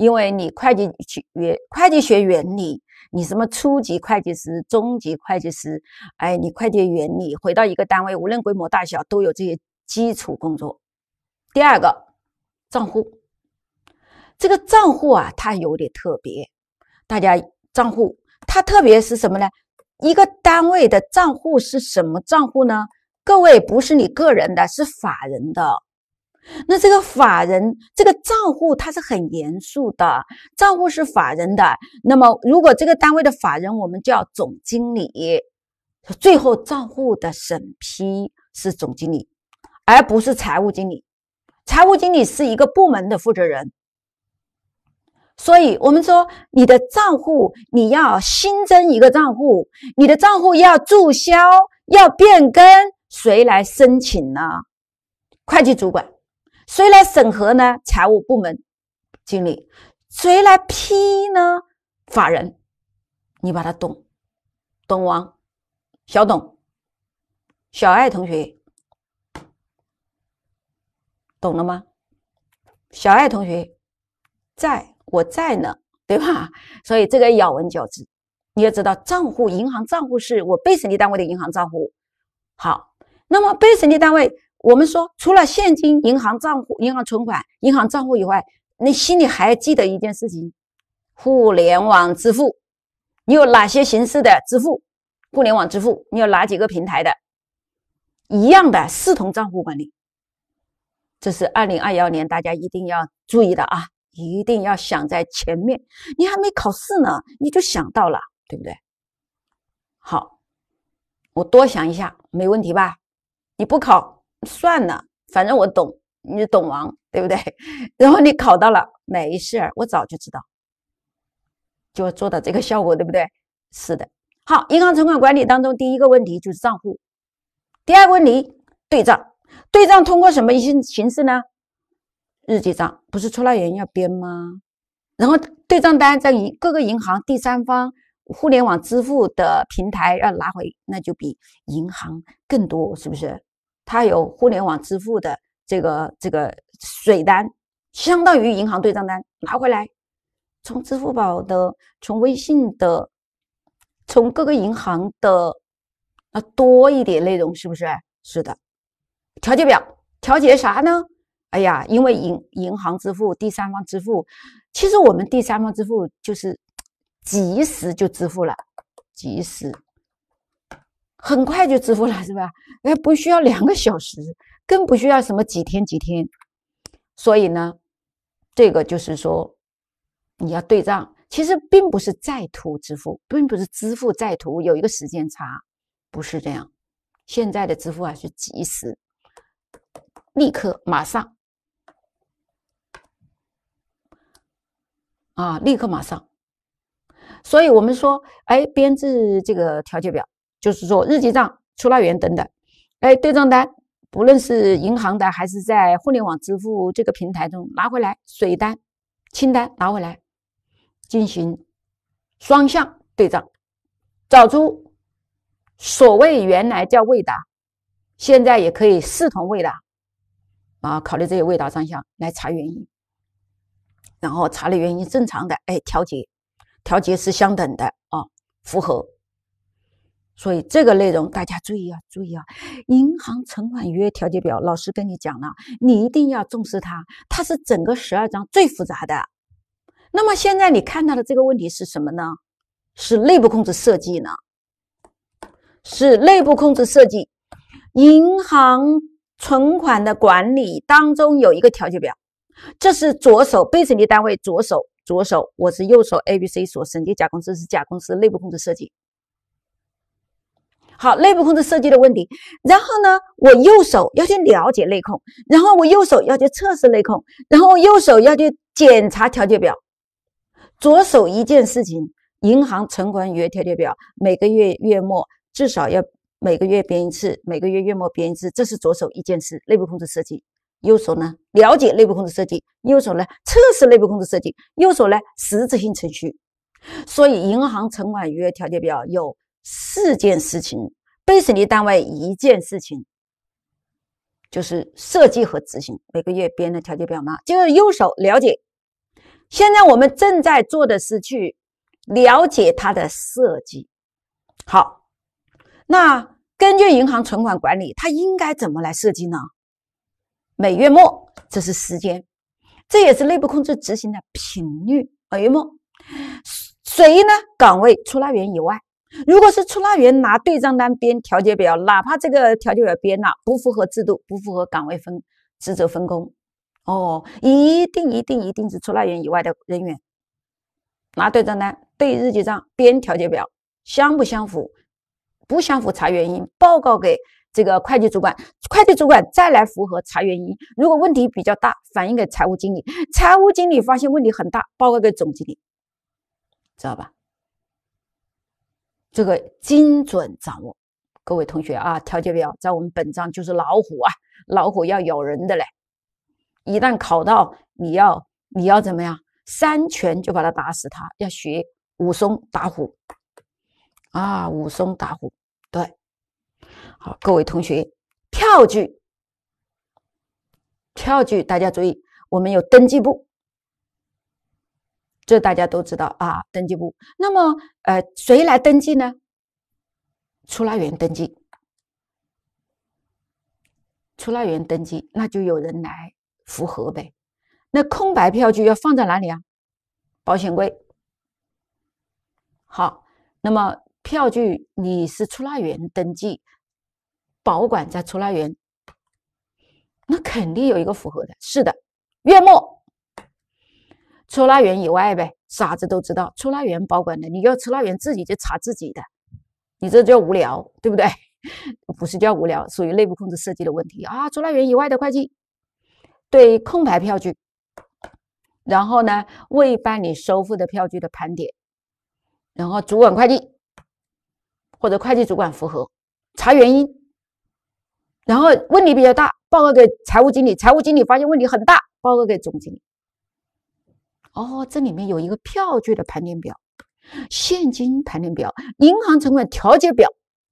因为你会计学、会计学原理，你什么初级会计师、中级会计师，哎，你会计原理，回到一个单位，无论规模大小，都有这些基础工作。第二个，账户，这个账户啊，它有点特别。大家，账户，它特别是什么呢？一个单位的账户是什么账户呢？各位，不是你个人的，是法人的。那这个法人这个账户它是很严肃的，账户是法人的。那么如果这个单位的法人，我们叫总经理，最后账户的审批是总经理，而不是财务经理。财务经理是一个部门的负责人。所以我们说，你的账户你要新增一个账户，你的账户要注销、要变更，谁来申请呢？会计主管。谁来审核呢？财务部门经理。谁来批呢？法人。你把他懂懂王，小董，小爱同学，懂了吗？小爱同学，在我在呢，对吧？所以这个咬文嚼字，你要知道账户，银行账户是我被审计单位的银行账户。好，那么被审计单位。我们说，除了现金、银行账户、银行存款、银行账户以外，你心里还记得一件事情：互联网支付。你有哪些形式的支付？互联网支付，你有哪几个平台的？一样的，视同账户管理。这是二零二幺年，大家一定要注意的啊！一定要想在前面。你还没考试呢，你就想到了，对不对？好，我多想一下，没问题吧？你不考。算了，反正我懂，你懂王，对不对？然后你考到了，没事儿，我早就知道，就做到这个效果，对不对？是的。好，银行存款管理当中，第一个问题就是账户，第二个问题对账，对账通过什么形形式呢？日记账不是出纳员要编吗？然后对账单在银各个银行、第三方互联网支付的平台要拿回，那就比银行更多，是不是？它有互联网支付的这个这个水单，相当于银行对账单拿回来，从支付宝的、从微信的、从各个银行的，啊，多一点内容是不是？是的。调节表调节啥呢？哎呀，因为银银行支付、第三方支付，其实我们第三方支付就是及时就支付了，及时。很快就支付了，是吧？哎，不需要两个小时，更不需要什么几天几天。所以呢，这个就是说，你要对账，其实并不是在途支付，并不是支付在途有一个时间差，不是这样。现在的支付啊是及时、立刻、马上啊，立刻马上。所以我们说，哎，编制这个调节表。就是说，日记账、出纳员等等，哎，对账单，不论是银行的还是在互联网支付这个平台中拿回来，水单、清单拿回来进行双向对账，找出所谓原来叫未达，现在也可以视同未达啊，考虑这些未达账项来查原因，然后查了原因正常的，哎，调节，调节是相等的啊，符合。所以这个内容大家注意啊，注意啊！银行存款余额调节表，老师跟你讲了，你一定要重视它，它是整个十二章最复杂的。那么现在你看到的这个问题是什么呢？是内部控制设计呢？是内部控制设计。银行存款的管理当中有一个调节表，这是左手被审计单位左手左手，我是右手 A、B、C 所审计，甲公司是甲公司内部控制设计。好，内部控制设计的问题。然后呢，我右手要去了解内控，然后我右手要去测试内控，然后我右手要去检查调节表。左手一件事情，银行存款余额调节表，每个月月末至少要每个月编一次，每个月月末编一次，这是左手一件事。内部控制设计，右手呢了解内部控制设计，右手呢测试内部控制设计，右手呢实质性程序。所以，银行存款余额调节表有。四件事情，被审计单位一件事情就是设计和执行每个月编的调节表嘛。就是右手了解。现在我们正在做的是去了解它的设计。好，那根据银行存款管理，它应该怎么来设计呢？每月末，这是时间，这也是内部控制执行的频率。每月末，谁呢？岗位出纳员以外。如果是出纳员拿对账单编调节表，哪怕这个调节表编了不符合制度、不符合岗位分职责分工，哦，一定一定一定是出纳员以外的人员拿对账单对日记账编调节表相不相符？不相符，查原因，报告给这个会计主管，会计主管再来符合查原因。如果问题比较大，反映给财务经理，财务经理发现问题很大，报告给总经理，知道吧？这个精准掌握，各位同学啊，调节表在我们本章就是老虎啊，老虎要咬人的嘞。一旦考到你要你要怎么样，三拳就把他打死，他要学武松打虎啊，武松打虎。对，好，各位同学，票据，票据大家注意，我们有登记簿。这大家都知道啊，登记簿。那么，呃，谁来登记呢？出纳员登记，出纳员登记，那就有人来符合呗。那空白票据要放在哪里啊？保险柜。好，那么票据你是出纳员登记，保管在出纳员，那肯定有一个符合的。是的，月末。出纳员以外呗，傻子都知道，出纳员保管的，你要出纳员自己去查自己的，你这叫无聊，对不对？不是叫无聊，属于内部控制设计的问题啊。出纳员以外的会计对空白票据，然后呢未办理收付的票据的盘点，然后主管会计或者会计主管符合查原因，然后问题比较大，报告给财务经理，财务经理发现问题很大，报告给总经理。哦，这里面有一个票据的盘点表、现金盘点表、银行存款调节表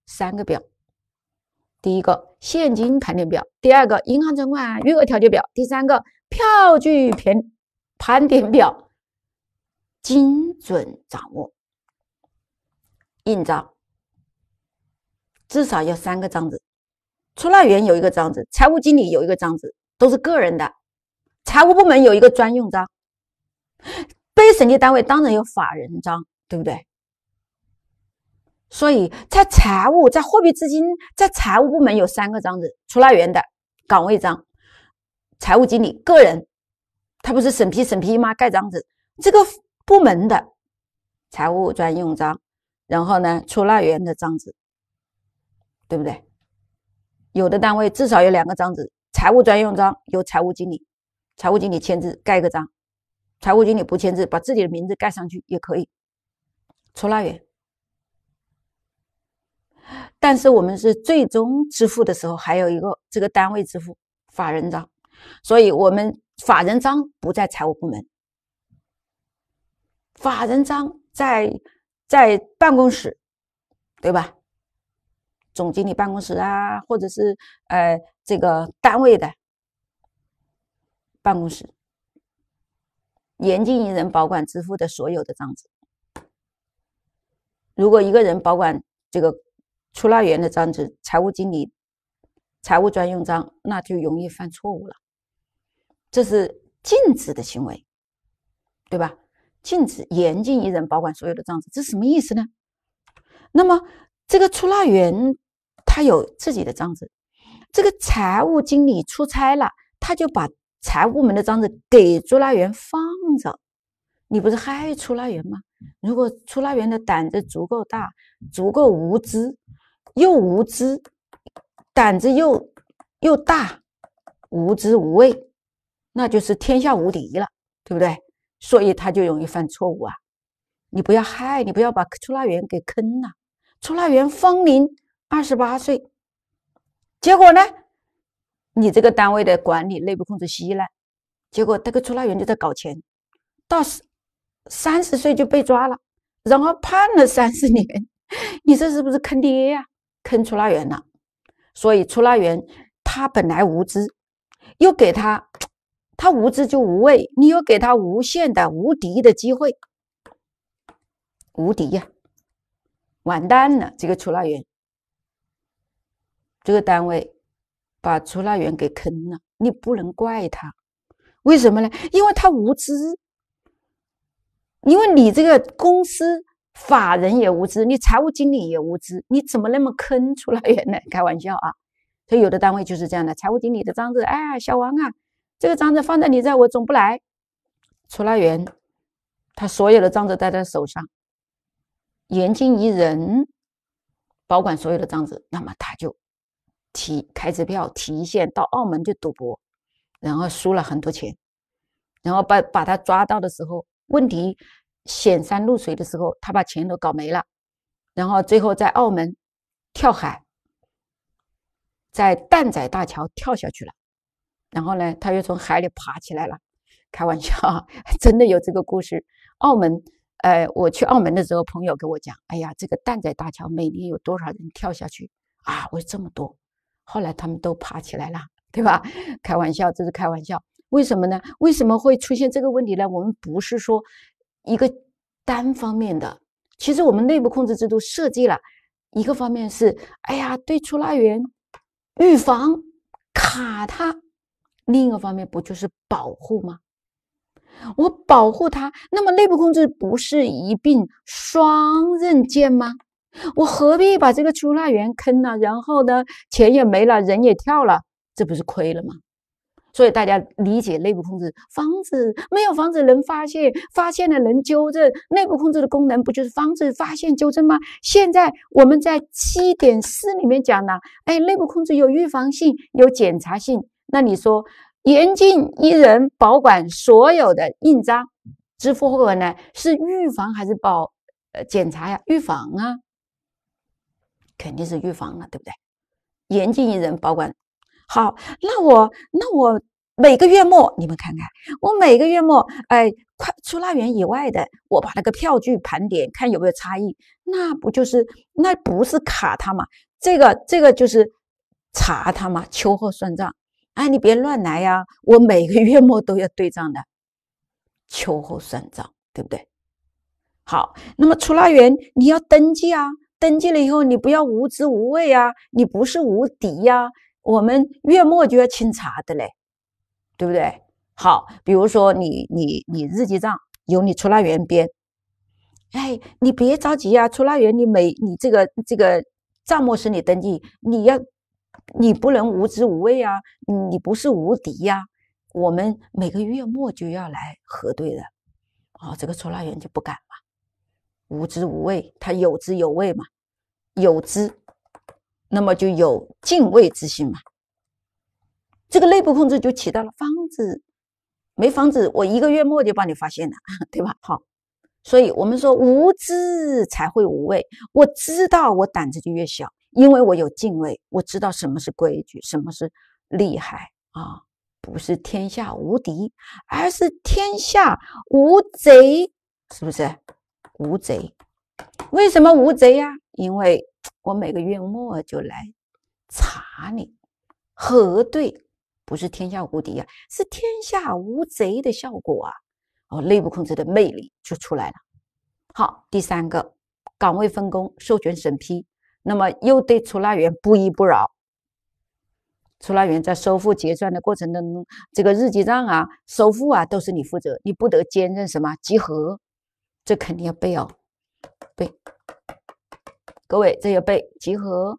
三个表。第一个现金盘点表，第二个银行存款余额调节表，第三个票据盘盘点表。精准掌握，印章至少要三个章子：出纳员有一个章子，财务经理有一个章子，都是个人的；财务部门有一个专用章。被审计单位当然有法人章，对不对？所以在财务、在货币资金、在财务部门有三个章子：出纳员的岗位章、财务经理个人，他不是审批审批吗？盖章子，这个部门的财务专用章，然后呢，出纳员的章子，对不对？有的单位至少有两个章子：财务专用章由财务经理，财务经理签字盖个章。财务经理不签字，把自己的名字盖上去也可以，出纳员。但是我们是最终支付的时候，还有一个这个单位支付法人章，所以我们法人章不在财务部门，法人章在在办公室，对吧？总经理办公室啊，或者是呃这个单位的办公室。严禁一人保管支付的所有的章子。如果一个人保管这个出纳员的章子、财务经理、财务专用章，那就容易犯错误了。这是禁止的行为，对吧？禁止严禁一人保管所有的章子，这什么意思呢？那么这个出纳员他有自己的章子，这个财务经理出差了，他就把财务门的章子给出纳员发。走，你不是害出纳员吗？如果出纳员的胆子足够大，足够无知，又无知，胆子又又大，无知无畏，那就是天下无敌了，对不对？所以他就容易犯错误啊！你不要害，你不要把出纳员给坑了。出纳员芳龄二十八岁，结果呢，你这个单位的管理内部控制稀烂，结果这个出纳员就在搞钱。到三十岁就被抓了，然后判了三十年，你这是不是坑爹呀？坑出纳员了，所以出纳员他本来无知，又给他，他无知就无畏，你又给他无限的无敌的机会，无敌呀，完蛋了！这个出纳员，这个单位把出纳员给坑了，你不能怪他，为什么呢？因为他无知。因为你这个公司法人也无知，你财务经理也无知，你怎么那么坑出纳员呢？开玩笑啊！所以有的单位就是这样的，财务经理的章子，哎，小王啊，这个章子放在你这，我总不来。出纳员他所有的章子戴在手上，严禁一人保管所有的章子，那么他就提开支票提现到澳门去赌博，然后输了很多钱，然后把把他抓到的时候。问题显山露水的时候，他把钱都搞没了，然后最后在澳门跳海，在蛋仔大桥跳下去了，然后呢，他又从海里爬起来了。开玩笑，真的有这个故事。澳门，呃，我去澳门的时候，朋友给我讲，哎呀，这个蛋仔大桥每年有多少人跳下去啊？我说这么多，后来他们都爬起来了，对吧？开玩笑，这是开玩笑。为什么呢？为什么会出现这个问题呢？我们不是说一个单方面的，其实我们内部控制制度设计了一个方面是：哎呀，对出纳员预防卡他；另一个方面不就是保护吗？我保护他，那么内部控制不是一柄双刃剑吗？我何必把这个出纳员坑了，然后呢，钱也没了，人也跳了，这不是亏了吗？所以大家理解内部控制，防止没有防止能发现，发现了能纠正。内部控制的功能不就是防止、发现、纠正吗？现在我们在七点四里面讲了，哎，内部控制有预防性，有检查性。那你说，严禁一人保管所有的印章、支付货款呢？是预防还是保呃检查呀？预防啊，肯定是预防了，对不对？严禁一人保管。好，那我那我每个月末你们看看，我每个月末哎，快出纳员以外的，我把那个票据盘点，看有没有差异，那不就是那不是卡他嘛？这个这个就是查他嘛？秋后算账，哎，你别乱来呀！我每个月末都要对账的，秋后算账，对不对？好，那么出纳员你要登记啊，登记了以后你不要无知无畏啊，你不是无敌呀。我们月末就要清查的嘞，对不对？好，比如说你你你日记账由你出纳员编，哎，你别着急呀，出纳员你每你这个这个账目是你登记，你要你不能无知无畏啊，你不是无敌呀。我们每个月末就要来核对的，哦，这个出纳员就不敢了，无知无畏，他有知有畏嘛，有知。那么就有敬畏之心嘛，这个内部控制就起到了方子，没方子，我一个月末就帮你发现了，对吧？好，所以我们说无知才会无畏，我知道我胆子就越小，因为我有敬畏，我知道什么是规矩，什么是厉害啊，不是天下无敌，而是天下无贼，是不是？无贼，为什么无贼呀？因为 我每个月末就来查你，核对，不是天下无敌啊，是天下无贼的效果啊！哦，内部控制的魅力就出来了。好，第三个，岗位分工、授权审批，那么又对出纳员不依不饶。出纳员在收付结算的过程当中，这个日记账啊、收付啊都是你负责，你不得兼任什么集合，这肯定要背哦，背。各位，这要背集合，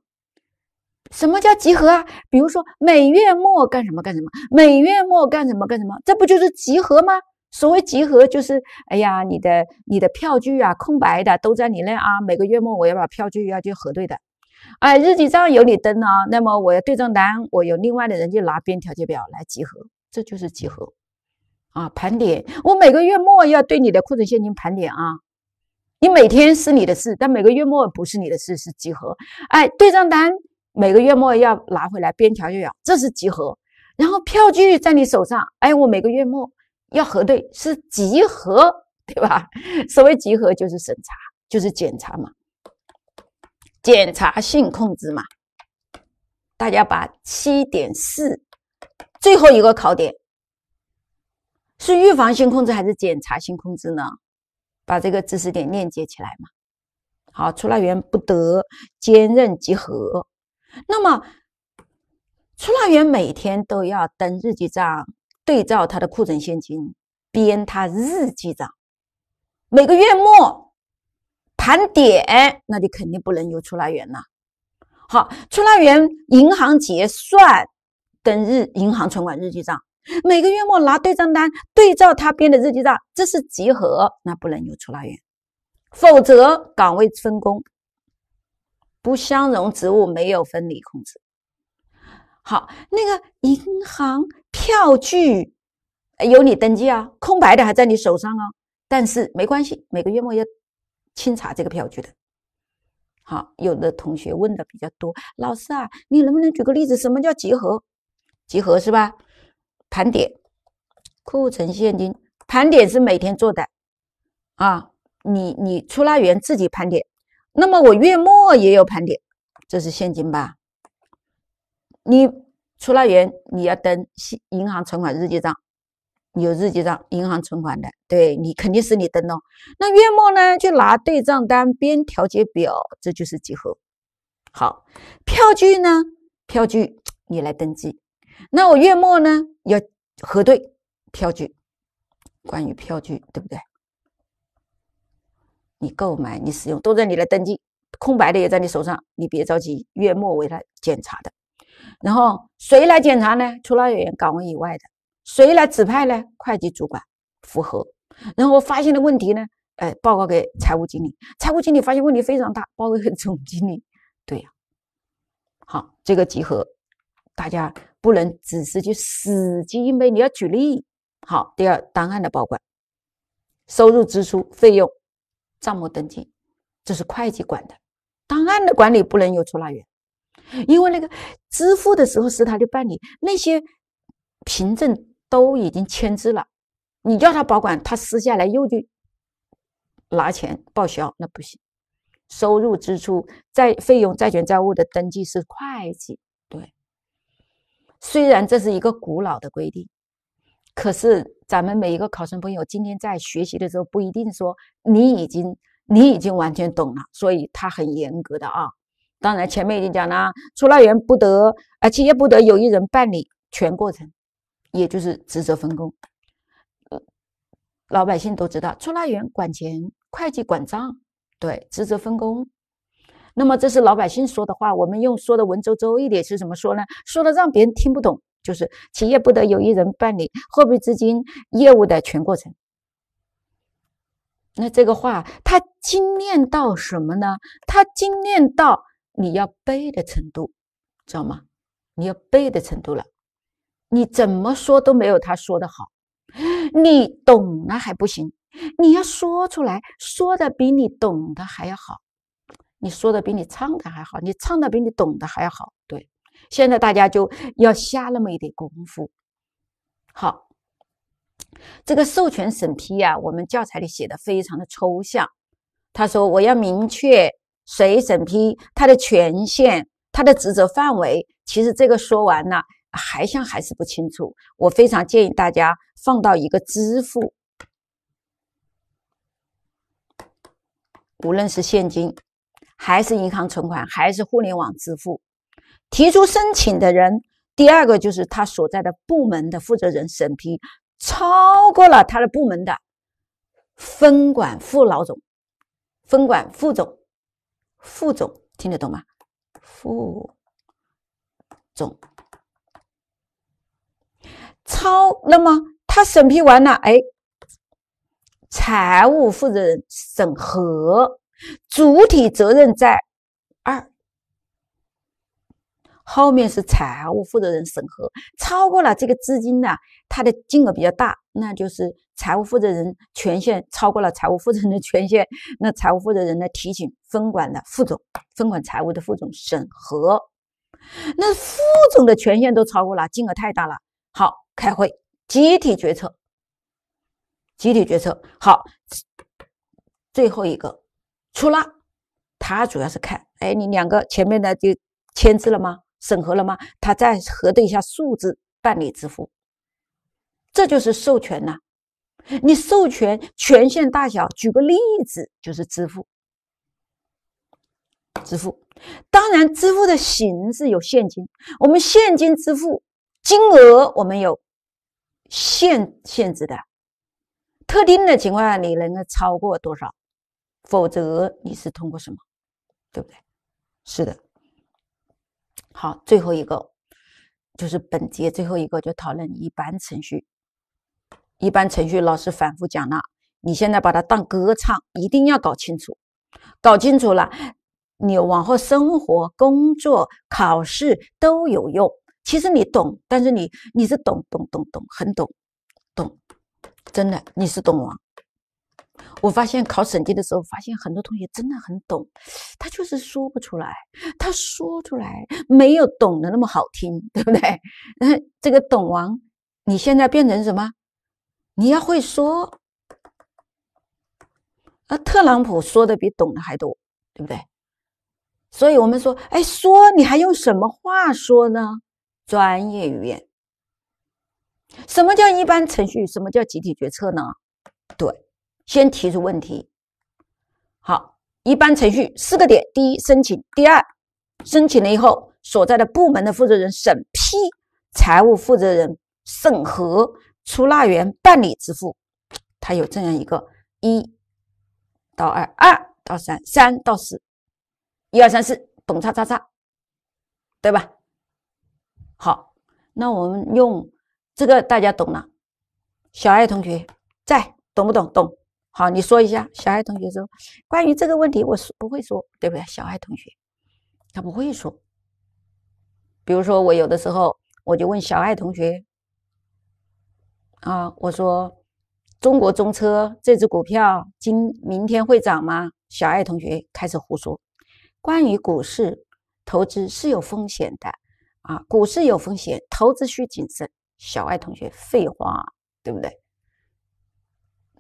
什么叫集合啊？比如说每月末干什么干什么，每月末干什么干什么，这不就是集合吗？所谓集合就是，哎呀，你的你的票据啊，空白的都在你那啊，每个月末我要把票据要去核对的，哎，日记账有你登啊，那么我要对账单，我有另外的人就拿编调节表来集合，这就是集合啊，盘点，我每个月末要对你的库存现金盘点啊。你每天是你的事，但每个月末不是你的事，是集合。哎，对账单每个月末要拿回来，边条就要，这是集合。然后票据在你手上，哎，我每个月末要核对，是集合，对吧？所谓集合就是审查，就是检查嘛，检查性控制嘛。大家把七点四最后一个考点是预防性控制还是检查性控制呢？把这个知识点链接起来嘛。好，出纳员不得兼任集合。那么，出纳员每天都要登日记账，对照他的库存现金，编他日记账。每个月末盘点，那你肯定不能由出纳员了。好，出纳员银行结算，登日银行存款日记账。每个月末拿对账单对照他编的日记账，这是集合，那不能有出纳员，否则岗位分工不相容职务没有分离控制。好，那个银行票据有你登记啊，空白的还在你手上啊，但是没关系，每个月末要清查这个票据的。好，有的同学问的比较多，老师啊，你能不能举个例子，什么叫集合？集合是吧？盘点库存现金，盘点是每天做的啊。你你出纳员自己盘点，那么我月末也有盘点，这是现金吧？你出纳员你要登银行存款日记账，有日记账银行存款的，对你肯定是你登哦。那月末呢，就拿对账单编调节表，这就是集合。好，票据呢？票据你来登记。那我月末呢要核对票据，关于票据对不对？你购买、你使用都在你来登记，空白的也在你手上，你别着急，月末为来检查的。然后谁来检查呢？除了员位以外的，谁来指派呢？会计主管复核，然后发现的问题呢？哎，报告给财务经理，财务经理发现问题非常大，报告给总经理。对，好，这个集合大家。不能只是去死记硬背，你要举例。好，第二，档案的保管、收入、支出、费用、账目登记，这是会计管的。档案的管理不能由出纳员，因为那个支付的时候是他就办理那些凭证都已经签字了，你叫他保管，他私下来又去拿钱报销，那不行。收入、支出、债、费用、债权、债务的登记是会计对。虽然这是一个古老的规定，可是咱们每一个考生朋友今天在学习的时候，不一定说你已经你已经完全懂了，所以它很严格的啊。当然前面已经讲了，出纳员不得，呃，企业不得有一人办理全过程，也就是职责分工。老百姓都知道，出纳员管钱，会计管账，对，职责分工。那么这是老百姓说的话，我们用说的文绉绉一点是怎么说呢？说的让别人听不懂，就是企业不得有一人办理货币资金业务的全过程。那这个话他精炼到什么呢？他精炼到你要背的程度，知道吗？你要背的程度了，你怎么说都没有他说的好。你懂了还不行，你要说出来，说的比你懂的还要好。你说的比你唱的还好，你唱的比你懂的还好。对，现在大家就要下那么一点功夫。好，这个授权审批呀，我们教材里写的非常的抽象。他说我要明确谁审批，他的权限，他的职责范围。其实这个说完了，还像还是不清楚。我非常建议大家放到一个支付，无论是现金。还是银行存款，还是互联网支付？提出申请的人，第二个就是他所在的部门的负责人审批，超过了他的部门的分管副老总、分管副总、副总，听得懂吗？副总超，那么他审批完了，哎，财务负责人审核。主体责任在二，后面是财务负责人审核。超过了这个资金呢，它的金额比较大，那就是财务负责人权限超过了财务负责人的权限，那财务负责人呢提醒分管的副总，分管财务的副总审核。那副总的权限都超过了，金额太大了。好，开会，集体决策，集体决策。好，最后一个。出了，他主要是看，哎，你两个前面的就签字了吗？审核了吗？他再核对一下数字，办理支付，这就是授权呐。你授权权限大小，举个例子就是支付，支付。当然，支付的形式有现金，我们现金支付金额我们有限限制的，特定的情况下你能够超过多少？否则你是通过什么，对不对？是的。好，最后一个就是本节最后一个，就讨论一般程序。一般程序老师反复讲了，你现在把它当歌唱，一定要搞清楚。搞清楚了，你往后生活、工作、考试都有用。其实你懂，但是你你是懂懂懂懂，很懂懂，真的，你是懂王。我发现考审计的时候，发现很多同学真的很懂，他就是说不出来。他说出来没有懂的那么好听，对不对？嗯，这个懂王，你现在变成什么？你要会说。啊，特朗普说的比懂的还多，对不对？所以我们说，哎，说你还用什么话说呢？专业语言。什么叫一般程序？什么叫集体决策呢？对。先提出问题，好，一般程序四个点：第一，申请；第二，申请了以后，所在的部门的负责人审批，财务负责人审核，出纳员办理支付。他有这样一个一到二，二到三，三到四，一二三四懂叉叉叉，对吧？好，那我们用这个大家懂了。小爱同学在，懂不懂？懂。好，你说一下，小爱同学说，关于这个问题，我是不会说，对不对？小爱同学，他不会说。比如说，我有的时候我就问小爱同学，啊，我说，中国中车这只股票今明天会涨吗？小爱同学开始胡说，关于股市投资是有风险的，啊，股市有风险，投资需谨慎。小爱同学，废话，对不对？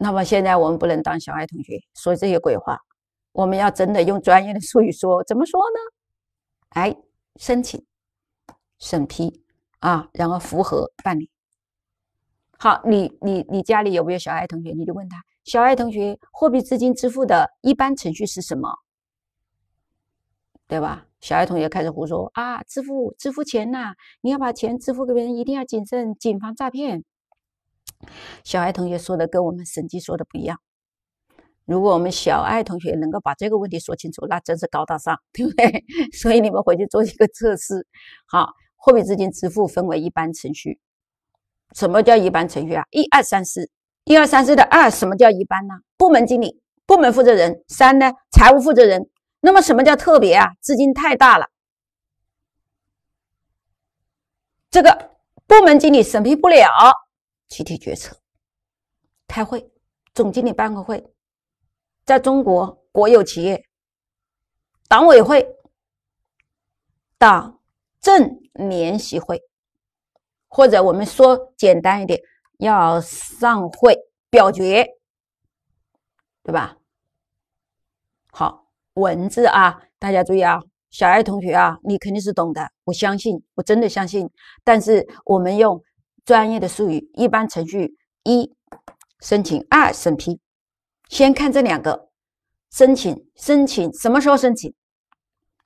那么现在我们不能当小爱同学说这些鬼话，我们要真的用专业的术语说，怎么说呢？哎，申请、审批啊，然后符合办理。好，你你你家里有没有小爱同学？你就问他，小爱同学，货币资金支付的一般程序是什么？对吧？小爱同学开始胡说啊，支付支付钱呐，你要把钱支付给别人，一定要谨慎，谨防诈骗。小爱同学说的跟我们审计说的不一样。如果我们小爱同学能够把这个问题说清楚，那真是高大上，对不对？所以你们回去做一个测试。好，货币资金支付分为一般程序。什么叫一般程序啊？一二三四，一二三四的二，什么叫一般呢？部门经理、部门负责人。三呢？财务负责人。那么什么叫特别啊？资金太大了，这个部门经理审批不了。集体决策，开会，总经理办公会，在中国国有企业，党委会、党政联席会，或者我们说简单一点，要上会表决，对吧？好，文字啊，大家注意啊，小爱同学啊，你肯定是懂的，我相信，我真的相信，但是我们用。专业的术语，一般程序一申请，二审批。先看这两个申请，申请什么时候申请？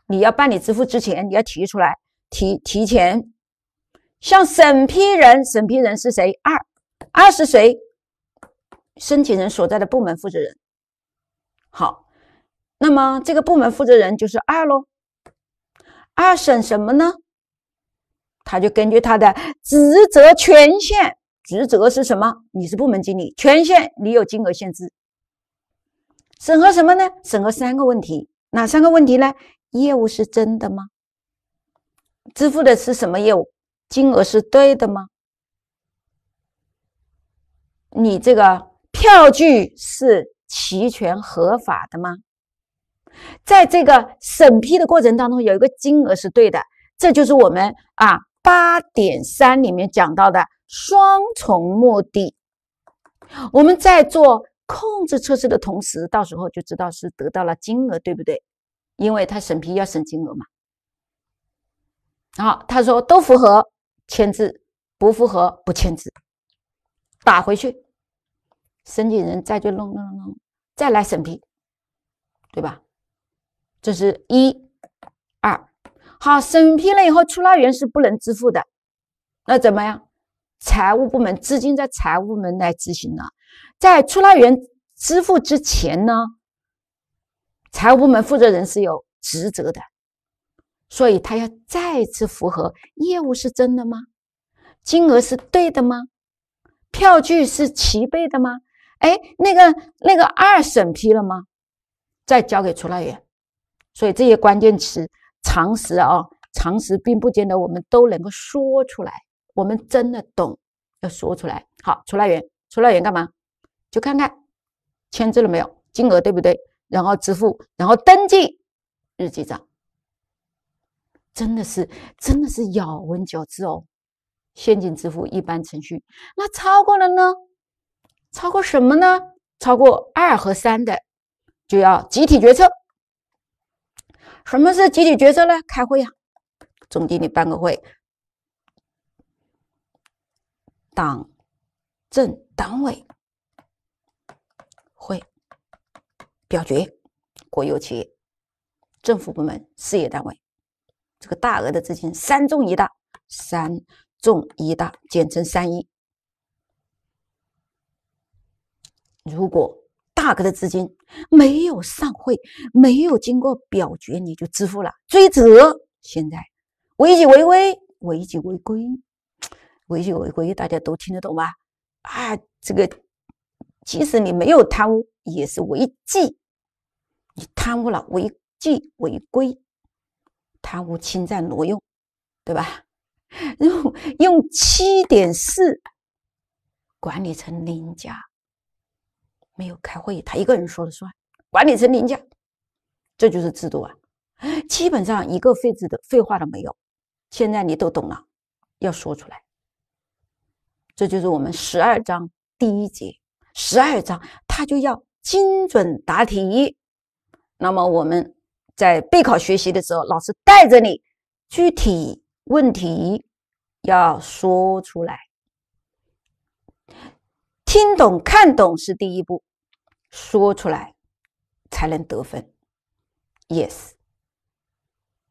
你要办理支付之前，你要提出来，提提前。向审批人，审批人是谁？二二是谁？申请人所在的部门负责人。好，那么这个部门负责人就是二喽。二审什么呢？他就根据他的职责权限，职责是什么？你是部门经理，权限你有金额限制。审核什么呢？审核三个问题，哪三个问题呢？业务是真的吗？支付的是什么业务？金额是对的吗？你这个票据是齐全合法的吗？在这个审批的过程当中，有一个金额是对的，这就是我们啊。八点三里面讲到的双重目的，我们在做控制测试的同时，到时候就知道是得到了金额，对不对？因为他审批要审金额嘛。好，他说都符合，签字；不符合，不签字，打回去，申请人再去弄弄弄，再来审批，对吧？这是一二。好，审批了以后，出纳员是不能支付的。那怎么样？财务部门资金在财务部门来执行了，在出纳员支付之前呢，财务部门负责人是有职责的，所以他要再次复核业务是真的吗？金额是对的吗？票据是齐备的吗？哎，那个那个二审批了吗？再交给出纳员。所以这些关键词。常识啊，常识并不见得我们都能够说出来。我们真的懂，要说出来。好，出纳员，出纳员干嘛？就看看签字了没有，金额对不对，然后支付，然后登记日记账。真的是，真的是咬文嚼字哦。现金支付一般程序，那超过了呢？超过什么呢？超过二和三的，就要集体决策。什么是集体决策呢？开会呀，总经理办个会，党政党委会表决，国有企业、政府部门、事业单位，这个大额的资金，三重一大，三重一大简称三一，如果。大个的资金没有上会，没有经过表决，你就支付了，追责。现在违纪违规、违纪违规、违纪违规，大家都听得懂吧？啊，这个即使你没有贪污，也是违纪；你贪污了，违纪违规，贪污侵占挪用，对吧？用 用七点四管理成零加。没有开会，他一个人说了算，管理层零价，这就是制度啊。基本上一个废字的废话都没有。现在你都懂了，要说出来。这就是我们十二章第一节，十二章他就要精准答题。那么我们在备考学习的时候，老师带着你具体问题要说出来。听懂、看懂是第一步，说出来才能得分。Yes，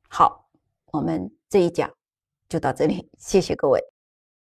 好，我们这一讲就到这里，谢谢各位。